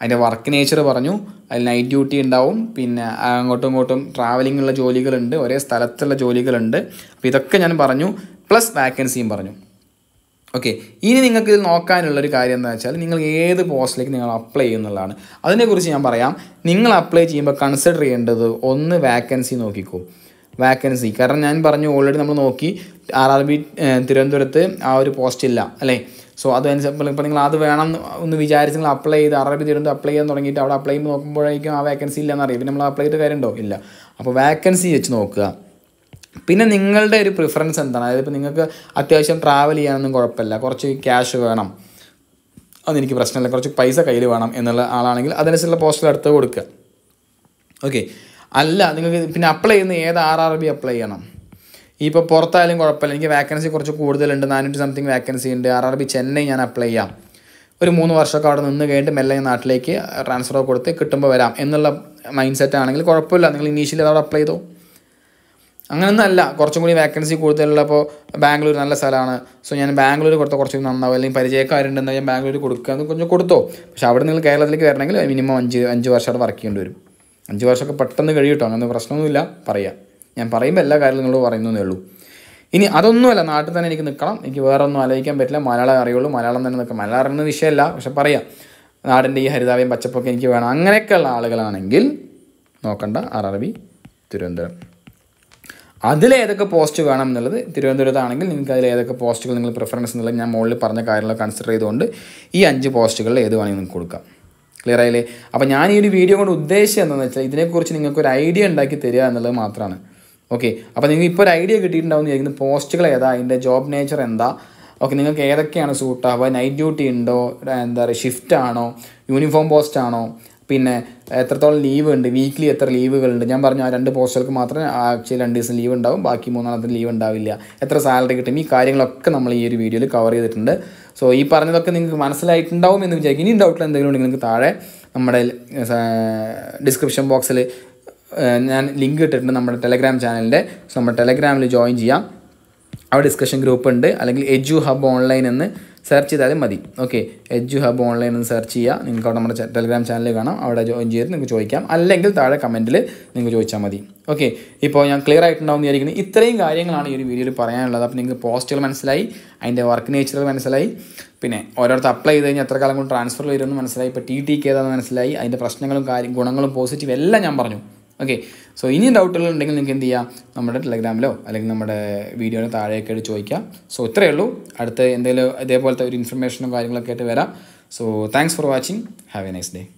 S1: അതിൻ്റെ വർക്ക് നേച്ചർ പറഞ്ഞു അതിൽ നൈറ്റ് ഡ്യൂട്ടി ഉണ്ടാവും പിന്നെ അങ്ങോട്ടും ഇങ്ങോട്ടും ട്രാവലിംഗ് ഉള്ള ജോലികളുണ്ട് ഒരേ സ്ഥലത്തുള്ള ജോലികളുണ്ട് അപ്പോൾ ഇതൊക്കെ ഞാൻ പറഞ്ഞു പ്ലസ് വാക്കൻസിയും പറഞ്ഞു ഓക്കെ ഇനി നിങ്ങൾക്ക് ഇത് നോക്കാനുള്ളൊരു കാര്യം എന്താ വെച്ചാൽ നിങ്ങൾ ഏത് പോസ്റ്റിലേക്ക് നിങ്ങൾ അപ്ലൈ ചെയ്യുന്നുള്ളതാണ് അതിനെക്കുറിച്ച് ഞാൻ പറയാം നിങ്ങൾ അപ്ലൈ ചെയ്യുമ്പോൾ കൺസിഡർ ചെയ്യേണ്ടത് ഒന്ന് വാക്കൻസി നോക്കിക്കോ വാക്കൻസി കാരണം ഞാൻ പറഞ്ഞു ഓൾറെഡി നമ്മൾ നോക്കി ആർ ആർ ബി തിരുവനന്തപുരത്ത് ആ ഒരു പോസ്റ്റ് ഇല്ല അല്ലേ സോ അതനുസരിച്ച് ഇപ്പോൾ നിങ്ങൾ അത് വേണം എന്ന് വിചാരിച്ച് നിങ്ങൾ അപ്ലൈ ചെയ്ത് R R B Thiruvananthapuram apply ചെയ്യാൻ തുടങ്ങിയിട്ട് അവിടെ അപ്ലൈ ചെയ്യുമ്പോൾ നോക്കുമ്പോഴേക്കും ആ വാക്കൻസി ഇല്ലയെന്നറിയാം പിന്നെ നമ്മൾ അപ്ലൈ ചെയ്ത കാര്യമുണ്ടോ ഇല്ല അപ്പോൾ വാക്കൻസി വെച്ച് നോക്കുക പിന്നെ നിങ്ങളുടെ ഒരു പ്രിഫറൻസ് എന്താണ് അതായത് ഇപ്പോൾ നിങ്ങൾക്ക് അത്യാവശ്യം ട്രാവൽ ചെയ്യാനൊന്നും കുഴപ്പമില്ല കുറച്ച് ക്യാഷ് വേണം അതെനിക്ക് പ്രശ്നമില്ല കുറച്ച് പൈസ കയ്യിൽ വേണം എന്നുള്ള ആളാണെങ്കിൽ അതനുസരിച്ചുള്ള പോസ്റ്റൽ എടുത്ത് കൊടുക്കുക ഓക്കെ അല്ല നിങ്ങൾക്ക് പിന്നെ അപ്ലൈ ചെയ്യുന്ന ഏത് ആർ ആർ ബി അപ്ലൈ ചെയ്യണം ഇപ്പോൾ പുറത്തായാലും കുഴപ്പമില്ല എനിക്ക് വാക്കൻസി കുറച്ച് കൂടുതലുണ്ട് നാനൂറ്റി സംതിങ് വാക്കൻസി ഉണ്ട് ആർ ആർ ബി ചെന്നൈ ഞാൻ അപ്ലൈ ചെയ്യാം ഒരു മൂന്ന് വർഷമൊക്കെ അവിടെ നിന്ന് കഴിഞ്ഞിട്ട് മെല്ലെ നാട്ടിലേക്ക് ട്രാൻസ്ഫർ കൊടുത്ത് കിട്ടുമ്പോൾ വരാം എന്നുള്ള മൈൻഡ് സെറ്റ് ആണെങ്കിൽ കുഴപ്പമില്ല നിങ്ങൾ ഇനീഷ്യലി അവിടെ അപ്ലൈ ചെയ്തോ അല്ല കുറച്ചും കൂടി വേക്കൻസി കൂടുതലുള്ളപ്പോൾ ബാംഗ്ലൂർ നല്ല സ്ഥലമാണ് സോ ഞാൻ ബാംഗ്ലൂർ കൊടുത്ത കുറച്ചുകൂടി നന്നാവും അല്ലെങ്കിൽ പരിചയക്കാരുണ്ടെന്ന് ഞാൻ ബാംഗ്ലൂർ കൊടുക്കുക എന്ന് കൊടുത്തോ പക്ഷേ അവിടെ നിങ്ങൾ കേരളത്തിലേക്ക് വരണമെങ്കിൽ മിനിമം അഞ്ച് അഞ്ച് വർഷം അവിടെ വർക്ക് ചെയ്യേണ്ടി വരും അഞ്ച് വർഷമൊക്കെ പെട്ടെന്ന് കഴിയട്ടോ കേട്ടോ അങ്ങനെ പ്രശ്നമൊന്നുമില്ല പറയാം ഞാൻ പറയുമ്പോൾ എല്ലാ കാര്യവും നിങ്ങൾ പറയുന്നതേ ഉള്ളൂ ഇനി അതൊന്നുമല്ല നാട്ടിൽ തന്നെ എനിക്ക് നിൽക്കണം എനിക്ക് വേറെ ഒന്നും ആലോചിക്കാൻ പറ്റില്ല മലയാളം അറിയുള്ളൂ മലയാളം തന്നെ നിൽക്കാം മലയാളം അറിയുന്ന വിഷയമല്ല പക്ഷെ പറയാം നാടിൻ്റെ ഈ ഹരിതാവയും പച്ചപ്പൊക്കെ എനിക്ക് വേണം അങ്ങനെയൊക്കെയുള്ള ആളുകളാണെങ്കിൽ നോക്കണ്ട ആർ ആർ ബി തിരുവനന്തപുരം അതിലേതൊക്കെ പോസ്റ്റ് വേണം എന്നുള്ളത് തിരുവനന്തപുരത്താണെങ്കിൽ നിങ്ങൾക്ക് അതിൽ ഏതൊക്കെ പോസ്റ്റുകൾ നിങ്ങൾ പ്രിഫറൻസ് എന്നുള്ളത് ഞാൻ മുകളിൽ പറഞ്ഞ കാര്യങ്ങളൊക്കെ കൺസിഡർ ചെയ്തുകൊണ്ട് ഈ അഞ്ച് പോസ്റ്റുകളിൽ ഏത് വേണമെങ്കിൽ നിങ്ങൾക്ക് കൊടുക്കാം ക്ലിയർ ആയില്ലേ അപ്പോൾ ഞാൻ ഈ ഒരു വീഡിയോ കൊണ്ട് ഉദ്ദേശം എന്താണെന്ന് വെച്ചാൽ ഇതിനെക്കുറിച്ച് നിങ്ങൾക്ക് ഒരു ഐഡിയ ഉണ്ടാക്കി തരിക എന്നുള്ളത് മാത്രമാണ് ഓക്കെ അപ്പോൾ നിങ്ങൾ ഇപ്പോൾ ഒരു ഐഡിയ കിട്ടിയിട്ടുണ്ടാവും വിചാരിക്കുന്നത് പോസ്റ്റുകൾ ഏതാ അതിൻ്റെ ജോബ് നേച്ചർ എന്താ ഓക്കെ നിങ്ങൾക്ക് ഏതൊക്കെയാണ് സൂട്ടാവുക നൈറ്റ് ഡ്യൂട്ടി ഉണ്ടോ എന്താ പറയുക ഷിഫ്റ്റ് ആണോ യൂണിഫോം പോസ്റ്റ് ആണോ പിന്നെ എത്രത്തോളം ലീവ് ഉണ്ട് വീക്ക്ലി എത്ര ലീവുകളുണ്ട് ഞാൻ പറഞ്ഞു ആ രണ്ട് പോസ്റ്റുകൾക്ക് മാത്രമേ ആഴ്ചയിൽ രണ്ട് ദിവസം ലീവ് ഉണ്ടാവും ബാക്കി മൂന്നാളത്തിന് ലീവ് ഉണ്ടാവില്ല എത്ര സാലറി കിട്ടും ഈ കാര്യങ്ങളൊക്കെ നമ്മൾ ഈ ഒരു വീഡിയോയിൽ കവർ ചെയ്തിട്ടുണ്ട് സോ ഈ പറഞ്ഞതൊക്കെ നിങ്ങൾക്ക് മനസ്സിലായിട്ടുണ്ടാവും എന്ന് വിചാരിക്കും ഇനി ഡൗട്ടിൽ എന്തെങ്കിലും ഉണ്ടെങ്കിൽ നിങ്ങൾക്ക് താഴെ നമ്മുടെ ഡിസ്ക്രിപ്ഷൻ ബോക്സിൽ ഞാൻ ലിങ്ക് ഇട്ടിട്ടുണ്ട് നമ്മുടെ ടെലഗ്രാം ചാനലിൻ്റെ സോ നമ്മുടെ ടെലഗ്രാമിൽ ജോയിൻ ചെയ്യാം അവിടെ ഡിസ്കഷൻ ഗ്രൂപ്പ് ഉണ്ട് അല്ലെങ്കിൽ എജു ഹബ് ഓൺലൈൻ എന്ന് സെർച്ച് ചെയ്താലും മതി ഓക്കെ എജ് ഹബ് ഓൺലൈൻ എന്ന് സെർച്ച് ചെയ്യുക നിങ്ങൾക്ക് അവിടെ നമ്മുടെ ടെലിഗ്രാം ചാനൽ കാണാം അവിടെ ജോയിൻ ചെയ്ത് നിങ്ങൾക്ക് ചോദിക്കാം അല്ലെങ്കിൽ താഴെ കമൻറ്റിൽ നിങ്ങൾക്ക് ചോദിച്ചാൽ മതി ഓക്കെ ഇപ്പോൾ ഞാൻ ക്ലിയർ ആയിട്ടുണ്ടാവും വിചാരിക്കുന്നത് ഇത്രയും കാര്യങ്ങളാണ് ഈ ഒരു വീഡിയോയിൽ പറയാനുള്ളത് അപ്പോൾ നിങ്ങൾക്ക് പോസ്റ്റുകൾ മനസ്സിലായി അതിൻ്റെ വർക്ക് നേച്ചർ മനസ്സിലായി പിന്നെ ഓരോരുത്തർ അപ്ലൈ ചെയ്ത് കഴിഞ്ഞാൽ എത്ര കാലം കൊണ്ട് ട്രാൻസ്ഫർ വരുമെന്ന് മനസ്സിലായി ഇപ്പോൾ ടി ടി കെ മനസ്സിലായി അതിൻ്റെ പ്രശ്നങ്ങളും കാര്യം ഗുണങ്ങളും പോസിറ്റീവ് എല്ലാം ഞാൻ പറഞ്ഞു ഓക്കെ സോ ഇനിയും ഡൗട്ടുകൾ ഉണ്ടെങ്കിൽ നിങ്ങൾക്ക് എന്ത് ചെയ്യാം നമ്മുടെ ടെലഗ്രാമിലോ അല്ലെങ്കിൽ നമ്മുടെ വീഡിയോയുടെ താഴെയൊക്കെ ആയിട്ട് ചോദിക്കാം സോ ഇത്രയേ ഉള്ളൂ അടുത്ത് എന്തെങ്കിലും ഇതേപോലത്തെ ഒരു ഇൻഫർമേഷനും കാര്യങ്ങളൊക്കെ ആയിട്ട് വരാം so thanks for watching have a nice day